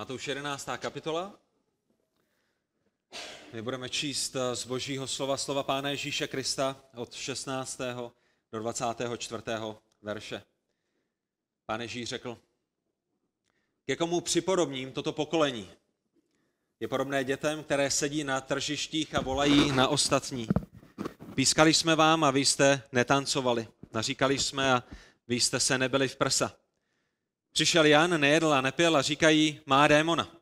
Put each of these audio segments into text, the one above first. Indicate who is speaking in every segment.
Speaker 1: Matouš 11. kapitola. My budeme číst eh, z božího slova slova Pána Ježíše Krista od 16. do 24. verše. Pán Ježíš řekl, ke komu připodobním toto pokolení? Je podobné dětem, které sedí na tržištích a volají na ostatní. Pískali jsme vám a vy jste netancovali. Naříkali jsme a vy jste se nebyli v prsa. Přišel Jan, nejedl a nepil a říkají, má démona.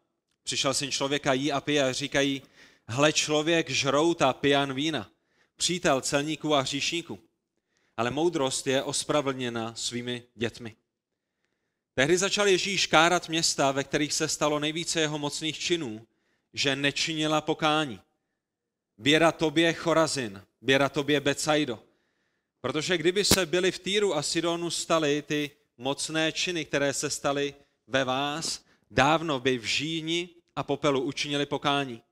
Speaker 1: Přišel syn člověka, jí a pije a říkají, hle člověk žrout a pijan vína, přítel celníků a hříšníků. Ale moudrost je ospravedlněna svými dětmi. Tehdy začal Ježíš kárat města, ve kterých se stalo nejvíce jeho mocných činů, že nečinila pokání. Běra tobě Chorazin, běra tobě Becajdo. Protože kdyby se byli v Týru a Sidonu stali ty mocné činy, které se staly ve vás, dávno by v žíni a popelu učinili pokání.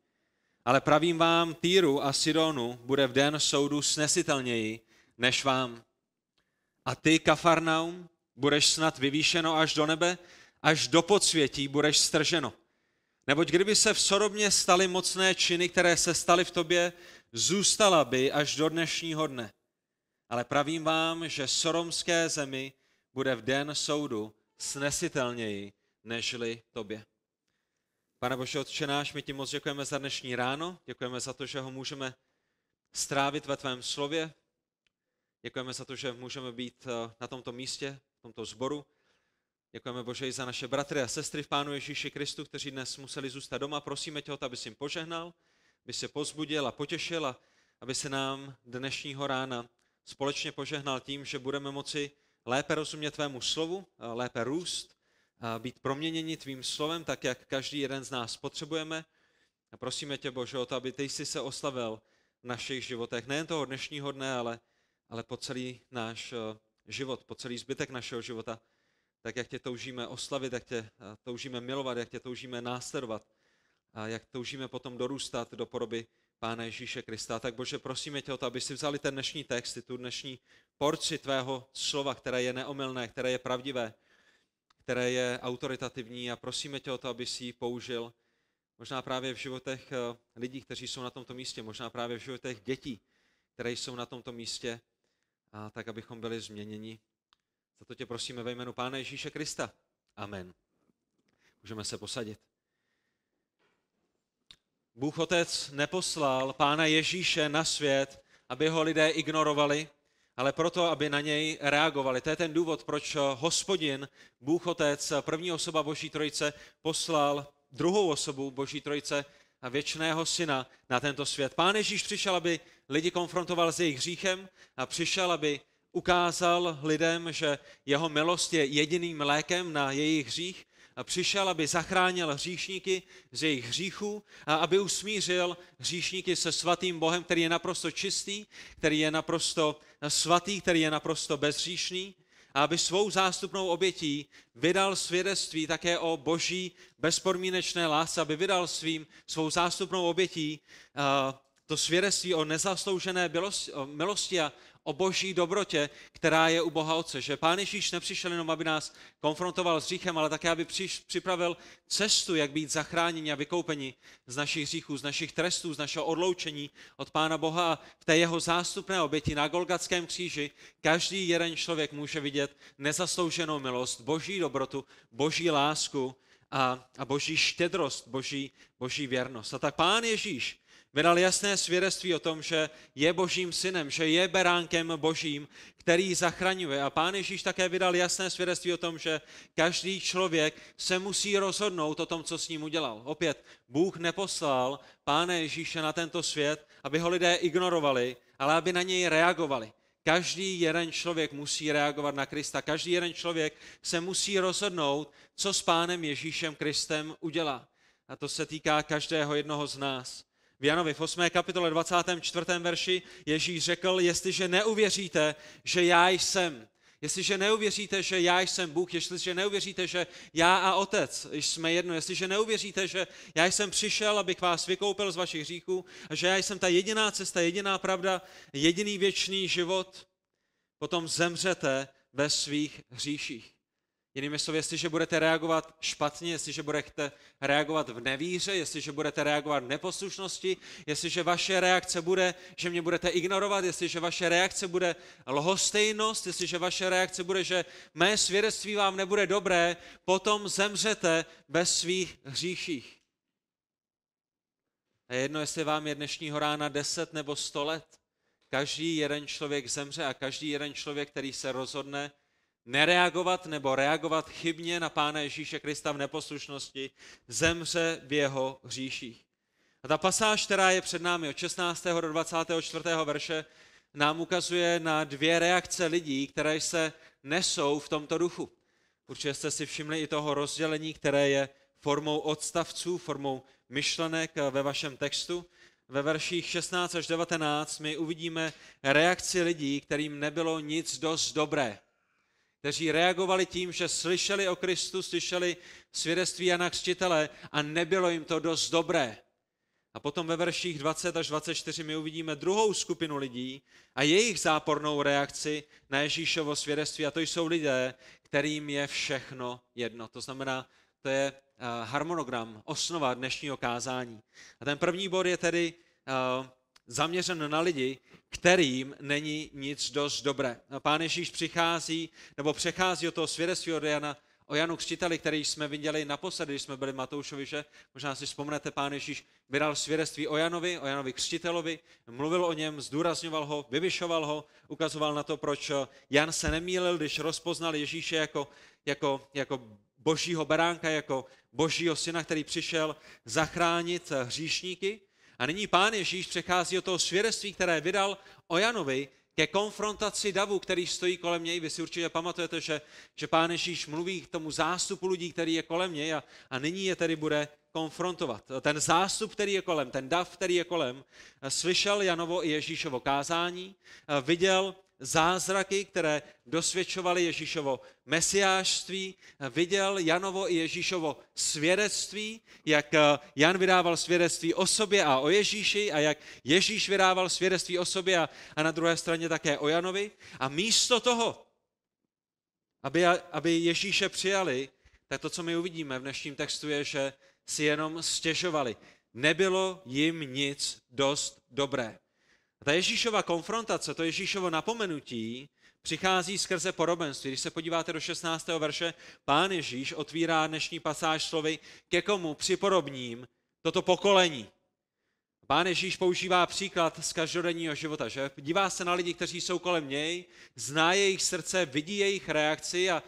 Speaker 1: Ale pravím vám, Týru a Sidonu bude v den soudu snesitelněji než vám. A ty, Kafarnaum, budeš snad vyvýšeno až do nebe, až do podsvětí budeš strženo. Neboť kdyby se v sorobně staly mocné činy, které se staly v tobě, zůstala by až do dnešního dne. Ale pravím vám, že soromské zemi bude v den soudu snesitelněji nežli tobě. Pane Bože, Otče náš, my ti moc děkujeme za dnešní ráno, děkujeme za to, že ho můžeme strávit ve tvém slově, děkujeme za to, že můžeme být eh, na tomto místě, v tomto zboru, Děkujeme Bože i za naše bratry a sestry v Pánu Ježíši Kristu, kteří dnes museli zůstat doma. Prosíme tě o to, aby jsi jim požehnal, aby se pozbudil a potěšil a aby se nám dnešního rána společně požehnal tím, že budeme moci lépe rozumět tvému slovu, eh, lépe růst, být proměněni tvým slovem, tak jak každý jeden z nás potřebujeme. A prosíme tě, Bože, o to, aby ty jsi se oslavil v našich životech, nejen toho dnešního dne, ale, ale po celý náš eh, život, po celý zbytek našeho života, tak jak tě toužíme oslavit, jak tě eh, toužíme milovat, jak tě toužíme následovat, a jak toužíme potom dorůstat do podoby Pána Ježíše Krista. Tak Bože, prosíme tě o to, aby si vzali ten dnešní text, tu dnešní porci tvého slova, které je neomylné, které je pravdivé, které je autoritativní a prosíme tě o to, aby si ji použil možná právě v životech eh, lidí, kteří jsou na tomto místě, možná právě v životech dětí, které jsou na tomto místě, a tak abychom byli změněni. Za to tě prosíme ve jménu Pána Ježíše Krista. Amen. Můžeme se posadit. Bůh Otec neposlal Pána Ježíše na svět, aby ho lidé ignorovali, ale proto, aby na něj reagovali. To je ten důvod, proč hospodin, Bůh Otec, první osoba Boží Trojice, poslal druhou osobu Boží Trojice, a věčného syna na tento svět. Pán Ježíš přišel, aby lidi konfrontoval s jejich hříchem a přišel, aby ukázal lidem, že jeho milost je jediným lékem na jejich hřích přišel, aby zachránil hříšníky z jejich hříchů a aby usmířil hříšníky se svatým Bohem, který je naprosto čistý, který je naprosto svatý, který je naprosto bezříšný a aby svou zástupnou obětí vydal svědectví také o boží bezpodmínečné lásce, aby vydal svým, svou zástupnou obětí to svědectví o nezasloužené milosti a o boží dobrotě, která je u Boha Otce. Že Pán Ježíš nepřišel jenom, aby nás konfrontoval s hříchem, ale také, aby přiš, připravil cestu, jak být zachráněni a vykoupeni z našich hříchů, z našich trestů, z našeho odloučení od Pána Boha. A v té jeho zástupné oběti na Golgatském kříži každý jeden člověk může vidět nezaslouženou milost, boží dobrotu, boží lásku a, a boží štědrost, boží, boží věrnost. A tak Pán Ježíš vydal jasné svědectví o tom, že je božím synem, že je beránkem božím, který zachraňuje. A pán Ježíš také vydal jasné svědectví o tom, že každý člověk se musí rozhodnout o tom, co s ním udělal. Opět, Bůh neposlal pána Ježíše na tento svět, aby ho lidé ignorovali, ale aby na něj reagovali. Každý jeden člověk musí reagovat na Krista. Každý jeden člověk se musí rozhodnout, co s pánem Ježíšem Kristem udělá. A to se týká každého jednoho z nás. V Janovi v 8. kapitole 24. verši Ježíš řekl, jestliže neuvěříte, že já jsem, jestliže neuvěříte, že já jsem Bůh, jestliže neuvěříte, že já a Otec jsme jedno, jestliže neuvěříte, že já jsem přišel, abych vás vykoupil z vašich hříchů a že já jsem ta jediná cesta, jediná pravda, jediný věčný život, potom zemřete ve svých hříších. Jinými slovy, jestliže budete reagovat špatně, jestliže budete reagovat v nevíře, jestliže budete reagovat v neposlušnosti, jestliže vaše reakce bude, že mě budete ignorovat, jestliže vaše reakce bude lhostejnost, jestliže vaše reakce bude, že mé svědectví vám nebude dobré, potom zemřete bez svých hříších. A jedno, jestli vám je dnešního rána 10 nebo 100 let, každý jeden člověk zemře a každý jeden člověk, který se rozhodne, nereagovat nebo reagovat chybně na Pána Ježíše Krista v neposlušnosti, zemře v jeho hříších. A ta pasáž, která je před námi od 16. do 24. verše, nám ukazuje na dvě reakce lidí, které se nesou v tomto duchu. Určitě jste si všimli i toho rozdělení, které je formou odstavců, formou myšlenek ve vašem textu. Ve verších 16 až 19 my uvidíme reakci lidí, kterým nebylo nic dost dobré kteří reagovali tím, že slyšeli o Kristu, slyšeli svědectví Jana Křtitele a nebylo jim to dost dobré. A potom ve verších 20 až 24 my uvidíme druhou skupinu lidí a jejich zápornou reakci na Ježíšovo svědectví. A to jsou lidé, kterým je všechno jedno. To znamená, to je eh, harmonogram, osnova dnešního kázání. A ten první bod je tedy eh, zaměřen na lidi, kterým není nic dost dobré. No, pán Ježíš přichází, nebo přechází od toho svědectví od Jana, o Janu Křtiteli, který jsme viděli naposledy, když jsme byli Matoušovi, že možná si vzpomenete, pán Ježíš vydal svědectví o Janovi, o Janovi Křtitelovi, mluvil o něm, zdůrazňoval ho, vyvyšoval ho, ukazoval na to, proč Jan se nemýlil, když rozpoznal Ježíše jako, jako, jako božího beránka, jako božího syna, který přišel zachránit hříšníky, a nyní pán Ježíš přechází od toho svědectví, které vydal o Janovi, ke konfrontaci davu, který stojí kolem něj. Vy si určitě pamatujete, že, že pán Ježíš mluví k tomu zástupu lidí, který je kolem něj a, a nyní je tedy bude konfrontovat. Ten zástup, který je kolem, ten dav, který je kolem, slyšel Janovo i Ježíšovo kázání, viděl zázraky, které dosvědčovaly Ježíšovo mesiářství, viděl Janovo i Ježíšovo svědectví, jak eh, Jan vydával svědectví o sobě a o Ježíši a jak Ježíš vydával svědectví o sobě a, a na druhé straně také o Janovi. A místo toho, aby, aby Ježíše přijali, tak to, co my uvidíme v dnešním textu, je, že si jenom stěžovali. Nebylo jim nic dost dobré ta Ježíšova konfrontace, to Ježíšovo napomenutí přichází skrze podobenství. Když se podíváte do 16. verše, pán Ježíš otvírá dnešní pasáž slovy ke komu připodobním toto pokolení. Pán Ježíš používá příklad z každodenního života, že dívá se na lidi, kteří jsou kolem něj, zná jejich srdce, vidí jejich reakci a,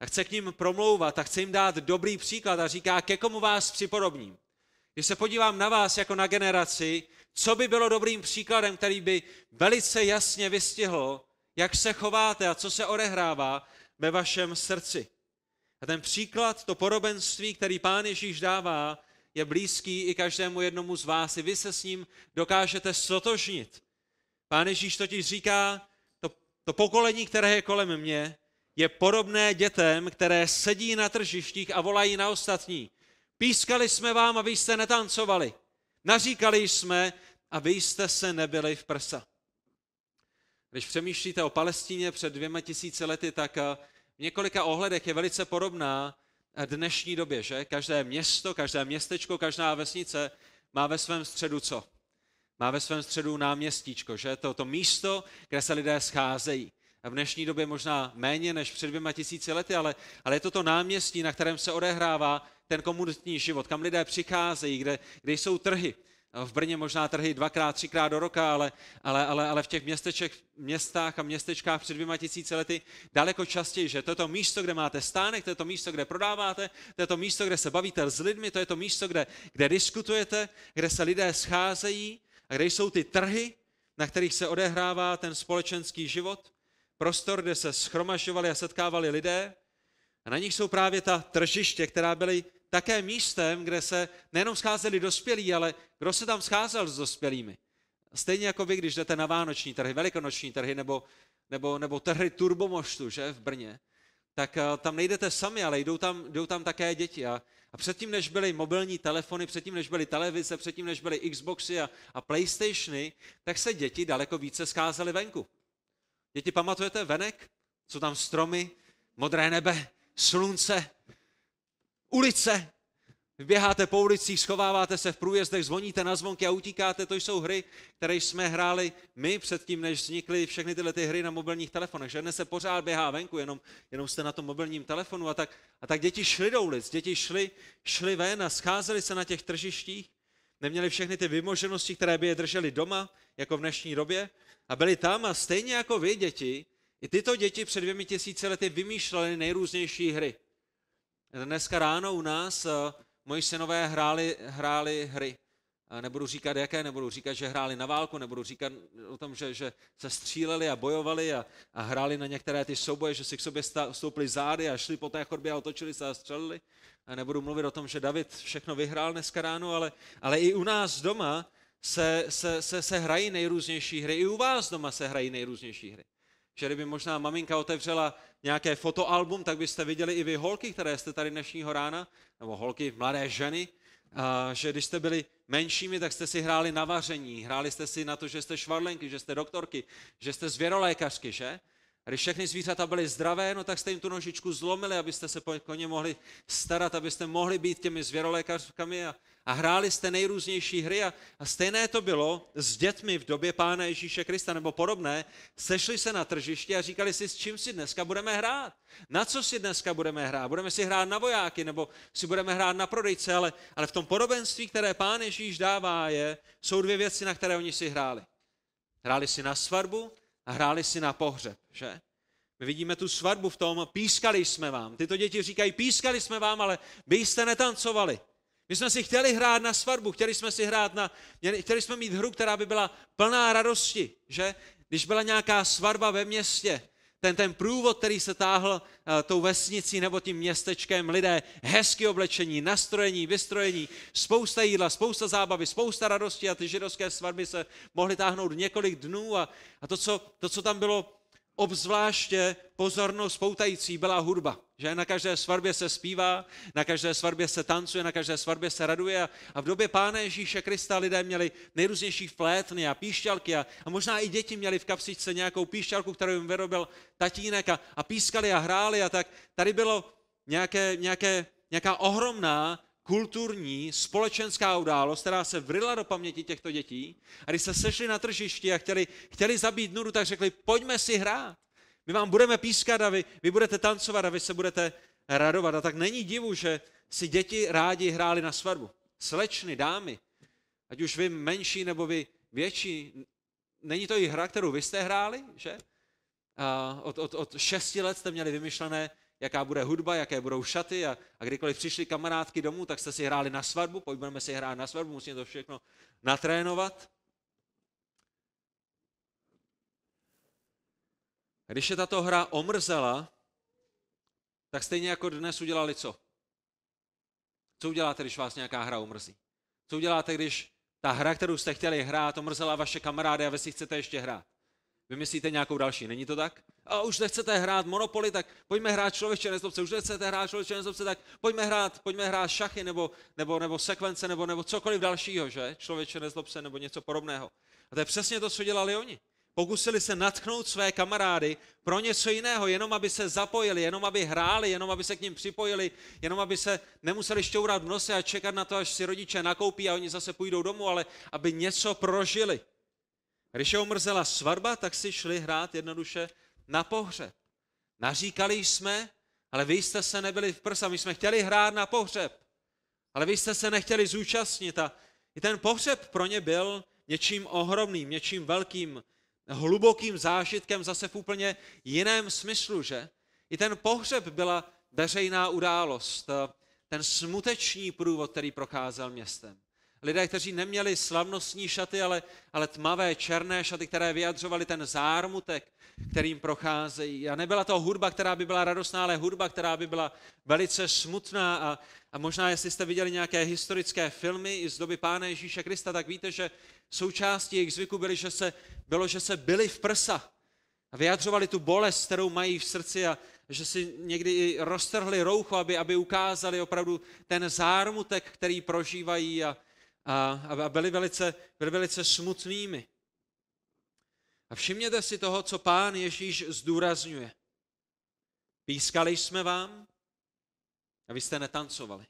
Speaker 1: a chce k ním promlouvat a chce jim dát dobrý příklad a říká, ke komu vás připodobním. Když se podívám na vás jako na generaci, co by bylo dobrým příkladem, který by velice jasně vystihl, jak se chováte a co se odehrává ve vašem srdci. A ten příklad, to podobenství, který pán Ježíš dává, je blízký i každému jednomu z vás. I vy se s ním dokážete sotožnit. Pán Ježíš totiž říká, to, to pokolení, které je kolem mě, je podobné dětem, které sedí na tržištích a volají na ostatní. Pískali jsme vám, a vy jste netancovali. Naříkali jsme a vy jste se nebyli v prsa. Když přemýšlíte o Palestíně před dvěma tisíci lety, tak eh, v několika ohledech je velice podobná eh, dnešní době, že? Každé město, každé městečko, každá vesnice má ve svém středu co? Má ve svém středu náměstíčko, že? To, to místo, kde se lidé scházejí v dnešní době možná méně než před dvěma tisíci lety, ale, ale je to to náměstí, na kterém se odehrává ten komunitní život, kam lidé přicházejí, kde, kde jsou trhy. V Brně možná trhy dvakrát, třikrát do roka, ale, ale, ale, ale v těch městečech, městách a městečkách před dvěma tisíci lety daleko častěji, že to je to místo, kde máte stánek, to je to místo, kde prodáváte, to je to místo, kde se bavíte s lidmi, to je to místo, kde, kde diskutujete, kde se lidé scházejí a kde jsou ty trhy, na kterých se odehrává ten společenský život prostor, kde se schromažďovali a setkávali lidé. A na nich jsou právě ta tržiště, která byly také místem, kde se nejenom scházeli dospělí, ale kdo se tam scházel s dospělými. Stejně jako vy, když jdete na vánoční trhy, velikonoční trhy nebo, nebo, nebo trhy turbomoštu, že, v Brně, tak eh, tam nejdete sami, ale jdou tam, jdou tam také děti. A, a předtím, než byly mobilní telefony, předtím, než byly televize, předtím, než byly Xboxy a, a Playstationy, tak se děti daleko více scházely venku. Děti, pamatujete venek? Jsou tam stromy, modré nebe, slunce, ulice. Běháte po ulicích, schováváte se v průjezdech, zvoníte na zvonky a utíkáte. To jsou hry, které jsme hráli my předtím, než vznikly všechny tyhle ty hry na mobilních telefonech. Že dnes se pořád běhá venku, jenom, jenom jste na tom mobilním telefonu. A tak, a tak děti šly do ulic, děti šly, šly ven a scházely se na těch tržištích. Neměli všechny ty vymoženosti, které by je drželi doma, jako v dnešní době, a byli tam a stejně jako vy, děti, i tyto děti před dvěmi tisíci lety vymýšlely nejrůznější hry. Dneska ráno u nás eh, moji synové hráli, hráli hry. Nebudu říkat jaké, nebudu říkat, že hráli na válku, nebudu říkat o tom, že, že se stříleli a bojovali a, a hráli na některé ty souboje, že si k sobě stoupili zády a šli po té chodbě a otočili se a střelili. A nebudu mluvit o tom, že David všechno vyhrál dneska ráno, ale, ale i u nás doma se, se, se, se hrají nejrůznější hry. I u vás doma se hrají nejrůznější hry. Že kdyby možná maminka otevřela nějaké fotoalbum, tak byste viděli i vy holky, které jste tady dnešního rána, nebo holky, mladé ženy, a že když jste byli menšími, tak jste si hráli na vaření, hráli jste si na to, že jste švadlenky, že jste doktorky, že jste zvěrolékařky, že? A když všechny zvířata byly zdravé, no tak jste jim tu nožičku zlomili, abyste se po ně mohli starat, abyste mohli být těmi zvěrolékařkami a, a hráli jste nejrůznější hry a, a stejné to bylo s dětmi v době Pána Ježíše Krista nebo podobné. Sešli se na tržišti a říkali si, s čím si dneska budeme hrát. Na co si dneska budeme hrát? Budeme si hrát na vojáky nebo si budeme hrát na prodejce, ale, ale v tom podobenství, které Pán Ježíš dává, je, jsou dvě věci, na které oni si hráli. Hráli si na svatbu a hráli si na pohřeb, že? My vidíme tu svatbu v tom, pískali jsme vám. Tyto děti říkají, pískali jsme vám, ale vy jste netancovali. My jsme si chtěli hrát na svatbu, chtěli jsme si hrát na, chtěli jsme mít hru, která by byla plná radosti, že? Když byla nějaká svatba ve městě, ten, ten průvod, který se táhl uh, tou vesnicí nebo tím městečkem, lidé, hezky oblečení, nastrojení, vystrojení, spousta jídla, spousta zábavy, spousta radosti a ty židovské svatby se mohly táhnout několik dnů a, a to, co, to, co tam bylo obzvláště pozornost poutající, byla hudba. Že na každé svatbě se zpívá, na každé svatbě se tancuje, na každé svatbě se raduje. A v době Pána Ježíše Krista lidé měli nejrůznější plétny a píšťalky a, a možná i děti měli v kapsičce nějakou píšťalku, kterou jim vyrobil tatínek a, a pískali a hráli a tak. Tady bylo nějaké, nějaké, nějaká ohromná kulturní, společenská událost, která se vrila do paměti těchto dětí. A když se sešli na tržišti a chtěli, chtěli zabít nuru, tak řekli, pojďme si hrát. My vám budeme pískat a vy, vy budete tancovat a vy se budete radovat. A tak není divu, že si děti rádi hráli na svatbu. Slečny, dámy, ať už vy menší nebo vy větší, není to i hra, kterou vy jste hráli, že? A od, od, od šesti let jste měli vymyšlené, jaká bude hudba, jaké budou šaty a, a kdykoliv přišli kamarádky domů, tak jste si hráli na svatbu, pojďme si hrát na svatbu, musíme to všechno natrénovat. Když je tato hra omrzela, tak stejně jako dnes udělali co? Co uděláte, když vás nějaká hra omrzí? Co uděláte, když ta hra, kterou jste chtěli hrát, omrzela vaše kamarády a vy si chcete ještě hrát? Vymyslíte nějakou další, není to tak? A už nechcete hrát Monopoly, tak pojďme hrát člověče nezlobce, už nechcete hrát člověče nezlobce, tak pojďme hrát, pojďme hrát šachy nebo, nebo, nebo sekvence nebo, nebo cokoliv dalšího, že? Člověče nezlobce nebo něco podobného. A to je přesně to, co dělali oni pokusili se natchnout své kamarády pro něco jiného, jenom aby se zapojili, jenom aby hráli, jenom aby se k ním připojili, jenom aby se nemuseli šťourat v nose a čekat na to, až si rodiče nakoupí a oni zase půjdou domů, ale aby něco prožili. Když je omrzela svatba, tak si šli hrát jednoduše na pohřeb. Naříkali jsme, ale vy jste se nebyli v prsa, my jsme chtěli hrát na pohřeb, ale vy jste se nechtěli zúčastnit a i ten pohřeb pro ně byl něčím ohromným, něčím velkým, hlubokým zážitkem zase v úplně jiném smyslu, že? I ten pohřeb byla veřejná událost, ten smuteční průvod, který procházel městem. Lidé, kteří neměli slavnostní šaty, ale, ale tmavé černé šaty, které vyjadřovaly ten zármutek, kterým procházejí. A nebyla to hudba, která by byla radostná, ale hudba, která by byla velice smutná. A, a možná, jestli jste viděli nějaké historické filmy i z doby Pána Ježíše Krista, tak víte, že Součástí jejich zvyku byly, že se, bylo, že se byli v prsa a vyjadřovali tu bolest, kterou mají v srdci a že si někdy i roztrhli roucho, aby, aby ukázali opravdu ten zármutek, který prožívají a, a, a byli, velice, byli velice smutnými. A všimněte si toho, co pán Ježíš zdůrazňuje. Pískali jsme vám a vy jste netancovali.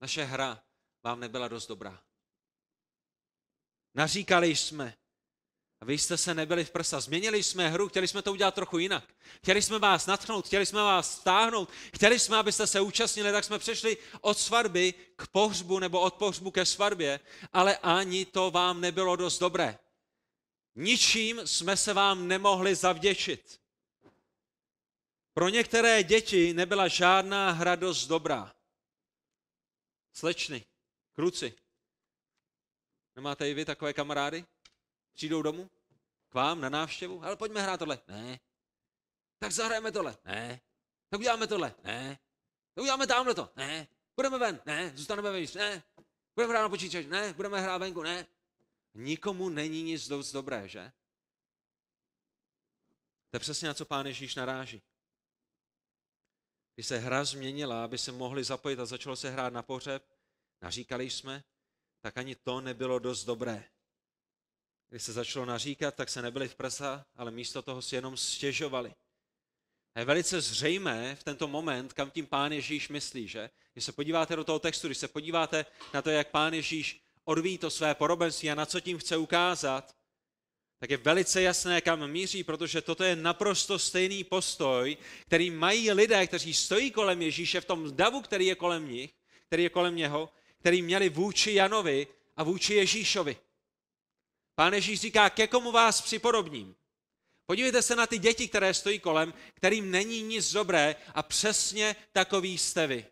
Speaker 1: Naše hra vám nebyla dost dobrá. Naříkali jsme. A vy jste se nebyli v prsa. Změnili jsme hru, chtěli jsme to udělat trochu jinak. Chtěli jsme vás natchnout, chtěli jsme vás stáhnout, chtěli jsme, abyste se účastnili, tak jsme přešli od svatby k pohřbu nebo od pohřbu ke svatbě, ale ani to vám nebylo dost dobré. Ničím jsme se vám nemohli zavděčit. Pro některé děti nebyla žádná hra dost dobrá. Slečny, kluci, Nemáte i vy takové kamarády? Přijdou domů? K vám na návštěvu? Ale pojďme hrát tohle. Ne. Tak zahrajeme tohle. Ne. Tak uděláme tohle. Ne. Tak uděláme tamhle to. Ne. Budeme ven. Ne. Zůstaneme ven? Ne. Budeme hrát na počítač. Ne. Budeme hrát venku. Ne. Nikomu není nic dost dobré, že? To je přesně na co pán Ježíš naráží. Když se hra změnila, aby se mohli zapojit a začalo se hrát na pohřeb, naříkali jsme, tak ani to nebylo dost dobré. Když se začalo naříkat, tak se nebyli v prsa, ale místo toho si jenom stěžovali. A je velice zřejmé v tento moment, kam tím pán Ježíš myslí, že? Když se podíváte do toho textu, když se podíváte na to, jak pán Ježíš odvíjí to své podobenství a na co tím chce ukázat, tak je velice jasné, kam míří, protože toto je naprosto stejný postoj, který mají lidé, kteří stojí kolem Ježíše v tom davu, který je kolem nich, který je kolem něho, který měli vůči Janovi a vůči Ježíšovi. Pán Ježíš říká, ke komu vás připodobním? Podívejte se na ty děti, které stojí kolem, kterým není nic dobré a přesně takový jste vy.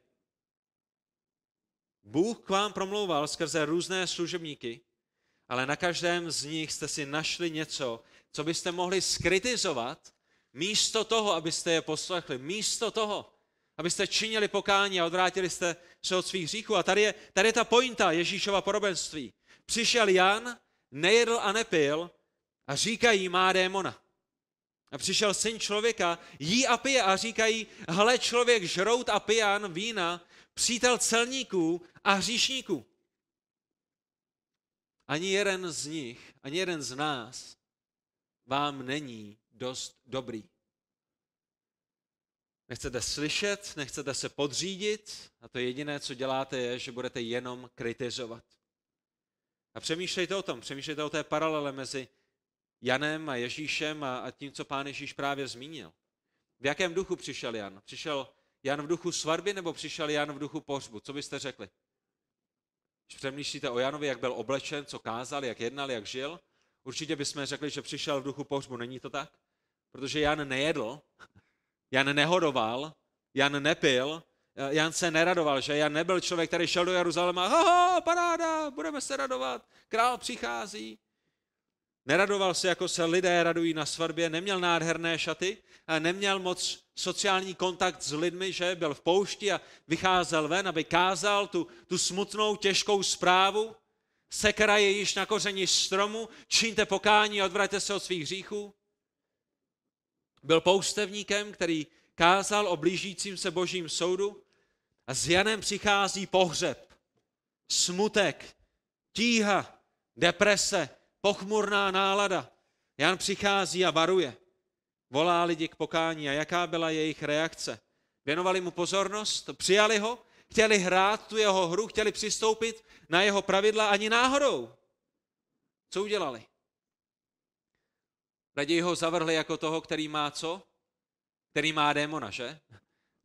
Speaker 1: Bůh k vám promlouval skrze různé služebníky, ale na každém z nich jste si našli něco, co byste mohli skritizovat, místo toho, abyste je poslechli, místo toho, abyste činili pokání a odvrátili jste se od svých hříchů. A tady je, tady je ta pointa Ježíšova podobenství. Přišel Jan, nejedl a nepil a říkají, má démona. A přišel syn člověka, jí a pije a říkají, hle člověk žrout a pijan vína, přítel celníků a hříšníků. Ani jeden z nich, ani jeden z nás vám není dost dobrý. Nechcete slyšet, nechcete se podřídit a to jediné, co děláte, je, že budete jenom kritizovat. A přemýšlejte o tom, přemýšlejte o té paralele mezi Janem a Ježíšem a, a tím, co pán Ježíš právě zmínil. V jakém duchu přišel Jan? Přišel Jan v duchu svatby nebo přišel Jan v duchu pohřbu? Co byste řekli? Když přemýšlíte o Janovi, jak byl oblečen, co kázal, jak jednal, jak žil, určitě bychom řekli, že přišel v duchu pohřbu. Není to tak? Protože Jan nejedl, Jan nehodoval, Jan nepil, eh, Jan se neradoval, že Jan nebyl člověk, který šel do Jeruzaléma, ho, paráda, budeme se radovat, král přichází. Neradoval se, jako se lidé radují na svatbě, neměl nádherné šaty, neměl moc sociální kontakt s lidmi, že byl v poušti a vycházel ven, aby kázal tu, tu smutnou, těžkou zprávu. Sekera je již na koření stromu, čiňte pokání, odvraťte se od svých hříchů byl poustevníkem, který kázal o blížícím se božím soudu a s Janem přichází pohřeb, smutek, tíha, deprese, pochmurná nálada. Jan přichází a varuje. Volá lidi k pokání a jaká byla jejich reakce? Věnovali mu pozornost, přijali ho, chtěli hrát tu jeho hru, chtěli přistoupit na jeho pravidla ani náhodou. Co udělali? Raději ho zavrhli jako toho, který má co? Který má démona, že?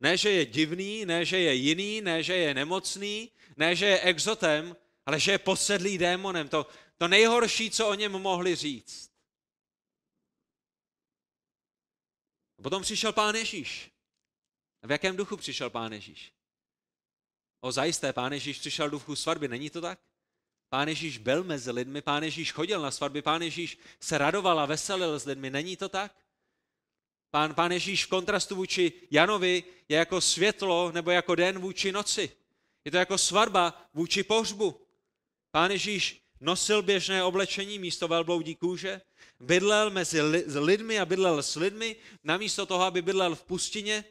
Speaker 1: Ne, že je divný, ne, že je jiný, ne, že je nemocný, ne, že je exotem, ale že je posedlý démonem. To, to nejhorší, co o něm mohli říct. A potom přišel pán Ježíš. A v jakém duchu přišel pán Ježíš? O zajisté, pán Ježíš přišel duchu svatby, není to tak? Pán Ježíš byl mezi lidmi, pán Ježíš chodil na svatby, pán Ježíš se radoval a veselil s lidmi. Není to tak? Pán, pán Ježíš v kontrastu vůči Janovi je jako světlo nebo jako den vůči noci. Je to jako svatba vůči pohřbu. Pán Ježíš nosil běžné oblečení místo velbloudí kůže, bydlel mezi lidmi a bydlel s lidmi, namísto toho, aby bydlel v pustině,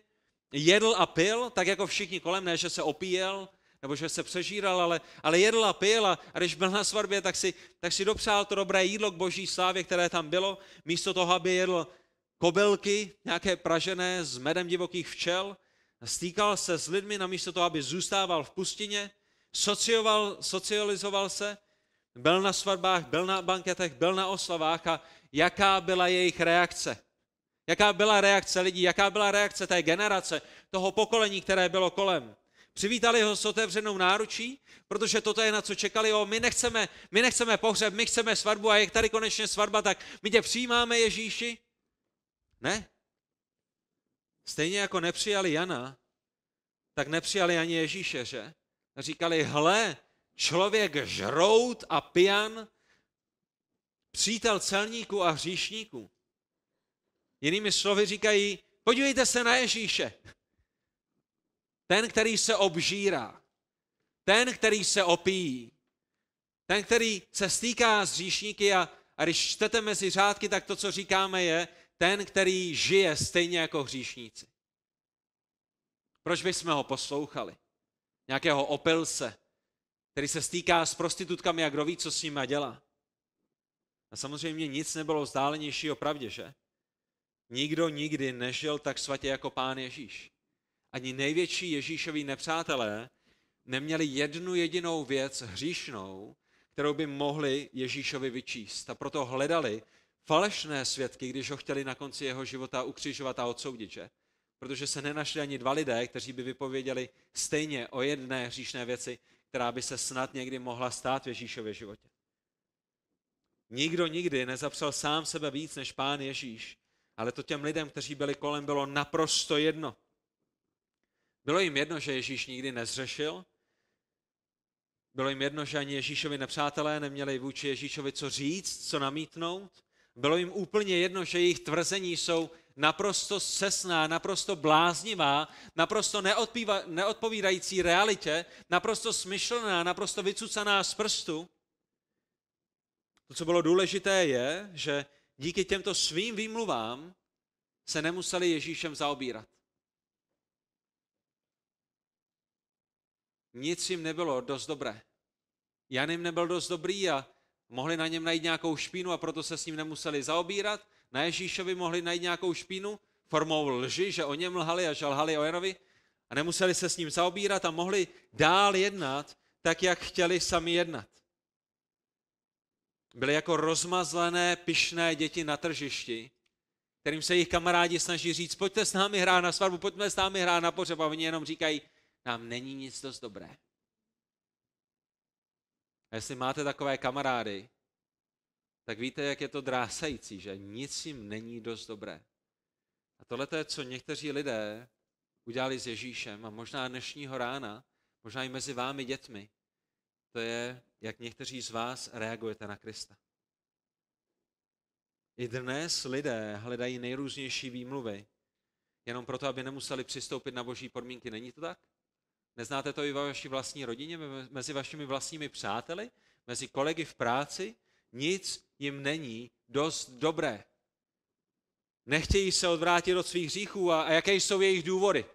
Speaker 1: jedl a pil, tak jako všichni kolem, ne že se opíjel, nebo že se přežíral, ale, ale jedla, pila a když byl na svatbě, tak si, tak si dopřál to dobré jídlo k boží slávě, které tam bylo, místo toho, aby jedl kobylky, nějaké pražené s medem divokých včel, stýkal se s lidmi, namísto toho, aby zůstával v pustině, socioval, socializoval se, byl na svatbách, byl na banketech, byl na oslavách a jaká byla jejich reakce. Jaká byla reakce lidí, jaká byla reakce té generace, toho pokolení, které bylo kolem. Přivítali ho s otevřenou náručí, protože toto je na co čekali. O, my nechceme, my nechceme pohřeb, my chceme svatbu a jak tady konečně svatba, tak my tě přijímáme Ježíši. Ne. Stejně jako nepřijali Jana, tak nepřijali ani Ježíše, že? Říkali, hle, člověk žrout a pijan, přítel celníků a hříšníků. Jinými slovy říkají, podívejte se na Ježíše. Ten, který se obžírá. Ten, který se opíjí. Ten, který se stýká s říšníky a, a když čtete mezi řádky, tak to, co říkáme, je ten, který žije stejně jako hříšníci. Proč bychom ho poslouchali? Nějakého opilce, který se stýká s prostitutkami, a kdo ví, co s nimi dělá. A samozřejmě nic nebylo o pravdě, že? Nikdo nikdy nežil tak svatě jako pán Ježíš ani největší Ježíšoví nepřátelé neměli jednu jedinou věc hříšnou, kterou by mohli Ježíšovi vyčíst. A proto hledali falešné svědky, když ho chtěli na konci jeho života ukřižovat a odsoudit, že? Protože se nenašli ani dva lidé, kteří by vypověděli stejně o jedné hříšné věci, která by se snad někdy mohla stát v Ježíšově životě. Nikdo nikdy nezapsal sám sebe víc než pán Ježíš, ale to těm lidem, kteří byli kolem, bylo naprosto jedno. Bylo jim jedno, že Ježíš nikdy nezřešil, bylo jim jedno, že ani Ježíšovi nepřátelé neměli vůči Ježíšovi co říct, co namítnout. Bylo jim úplně jedno, že jejich tvrzení jsou naprosto sesná, naprosto bláznivá, naprosto neodpíva, neodpovídající realitě, naprosto smyšlená, naprosto vycucaná z prstu. To, co bylo důležité, je, že díky těmto svým výmluvám se nemuseli Ježíšem zaobírat. nic jim nebylo dost dobré. Jan jim nebyl dost dobrý a mohli na něm najít nějakou špínu a proto se s ním nemuseli zaobírat. Na Ježíšovi mohli najít nějakou špínu formou lži, že o něm lhali a že lhali o Janovi a nemuseli se s ním zaobírat a mohli dál jednat tak, jak chtěli sami jednat. Byli jako rozmazlené, pyšné děti na tržišti, kterým se jejich kamarádi snaží říct, pojďte s námi hrát na svatbu, pojďme s námi hrát na pořeb a oni jenom říkají, nám není nic dost dobré. A jestli máte takové kamarády, tak víte, jak je to drásající, že nic jim není dost dobré. A tohle je, co někteří lidé udělali s Ježíšem a možná dnešního rána, možná i mezi vámi dětmi, to je, jak někteří z vás reagujete na Krista. I dnes lidé hledají nejrůznější výmluvy, jenom proto, aby nemuseli přistoupit na boží podmínky. Není to tak? Neznáte to i ve vaší vlastní rodině, mezi vašimi vlastními přáteli, mezi kolegy v práci? Nic jim není dost dobré. Nechtějí se odvrátit od svých hříchů a, a jaké jsou jejich důvody?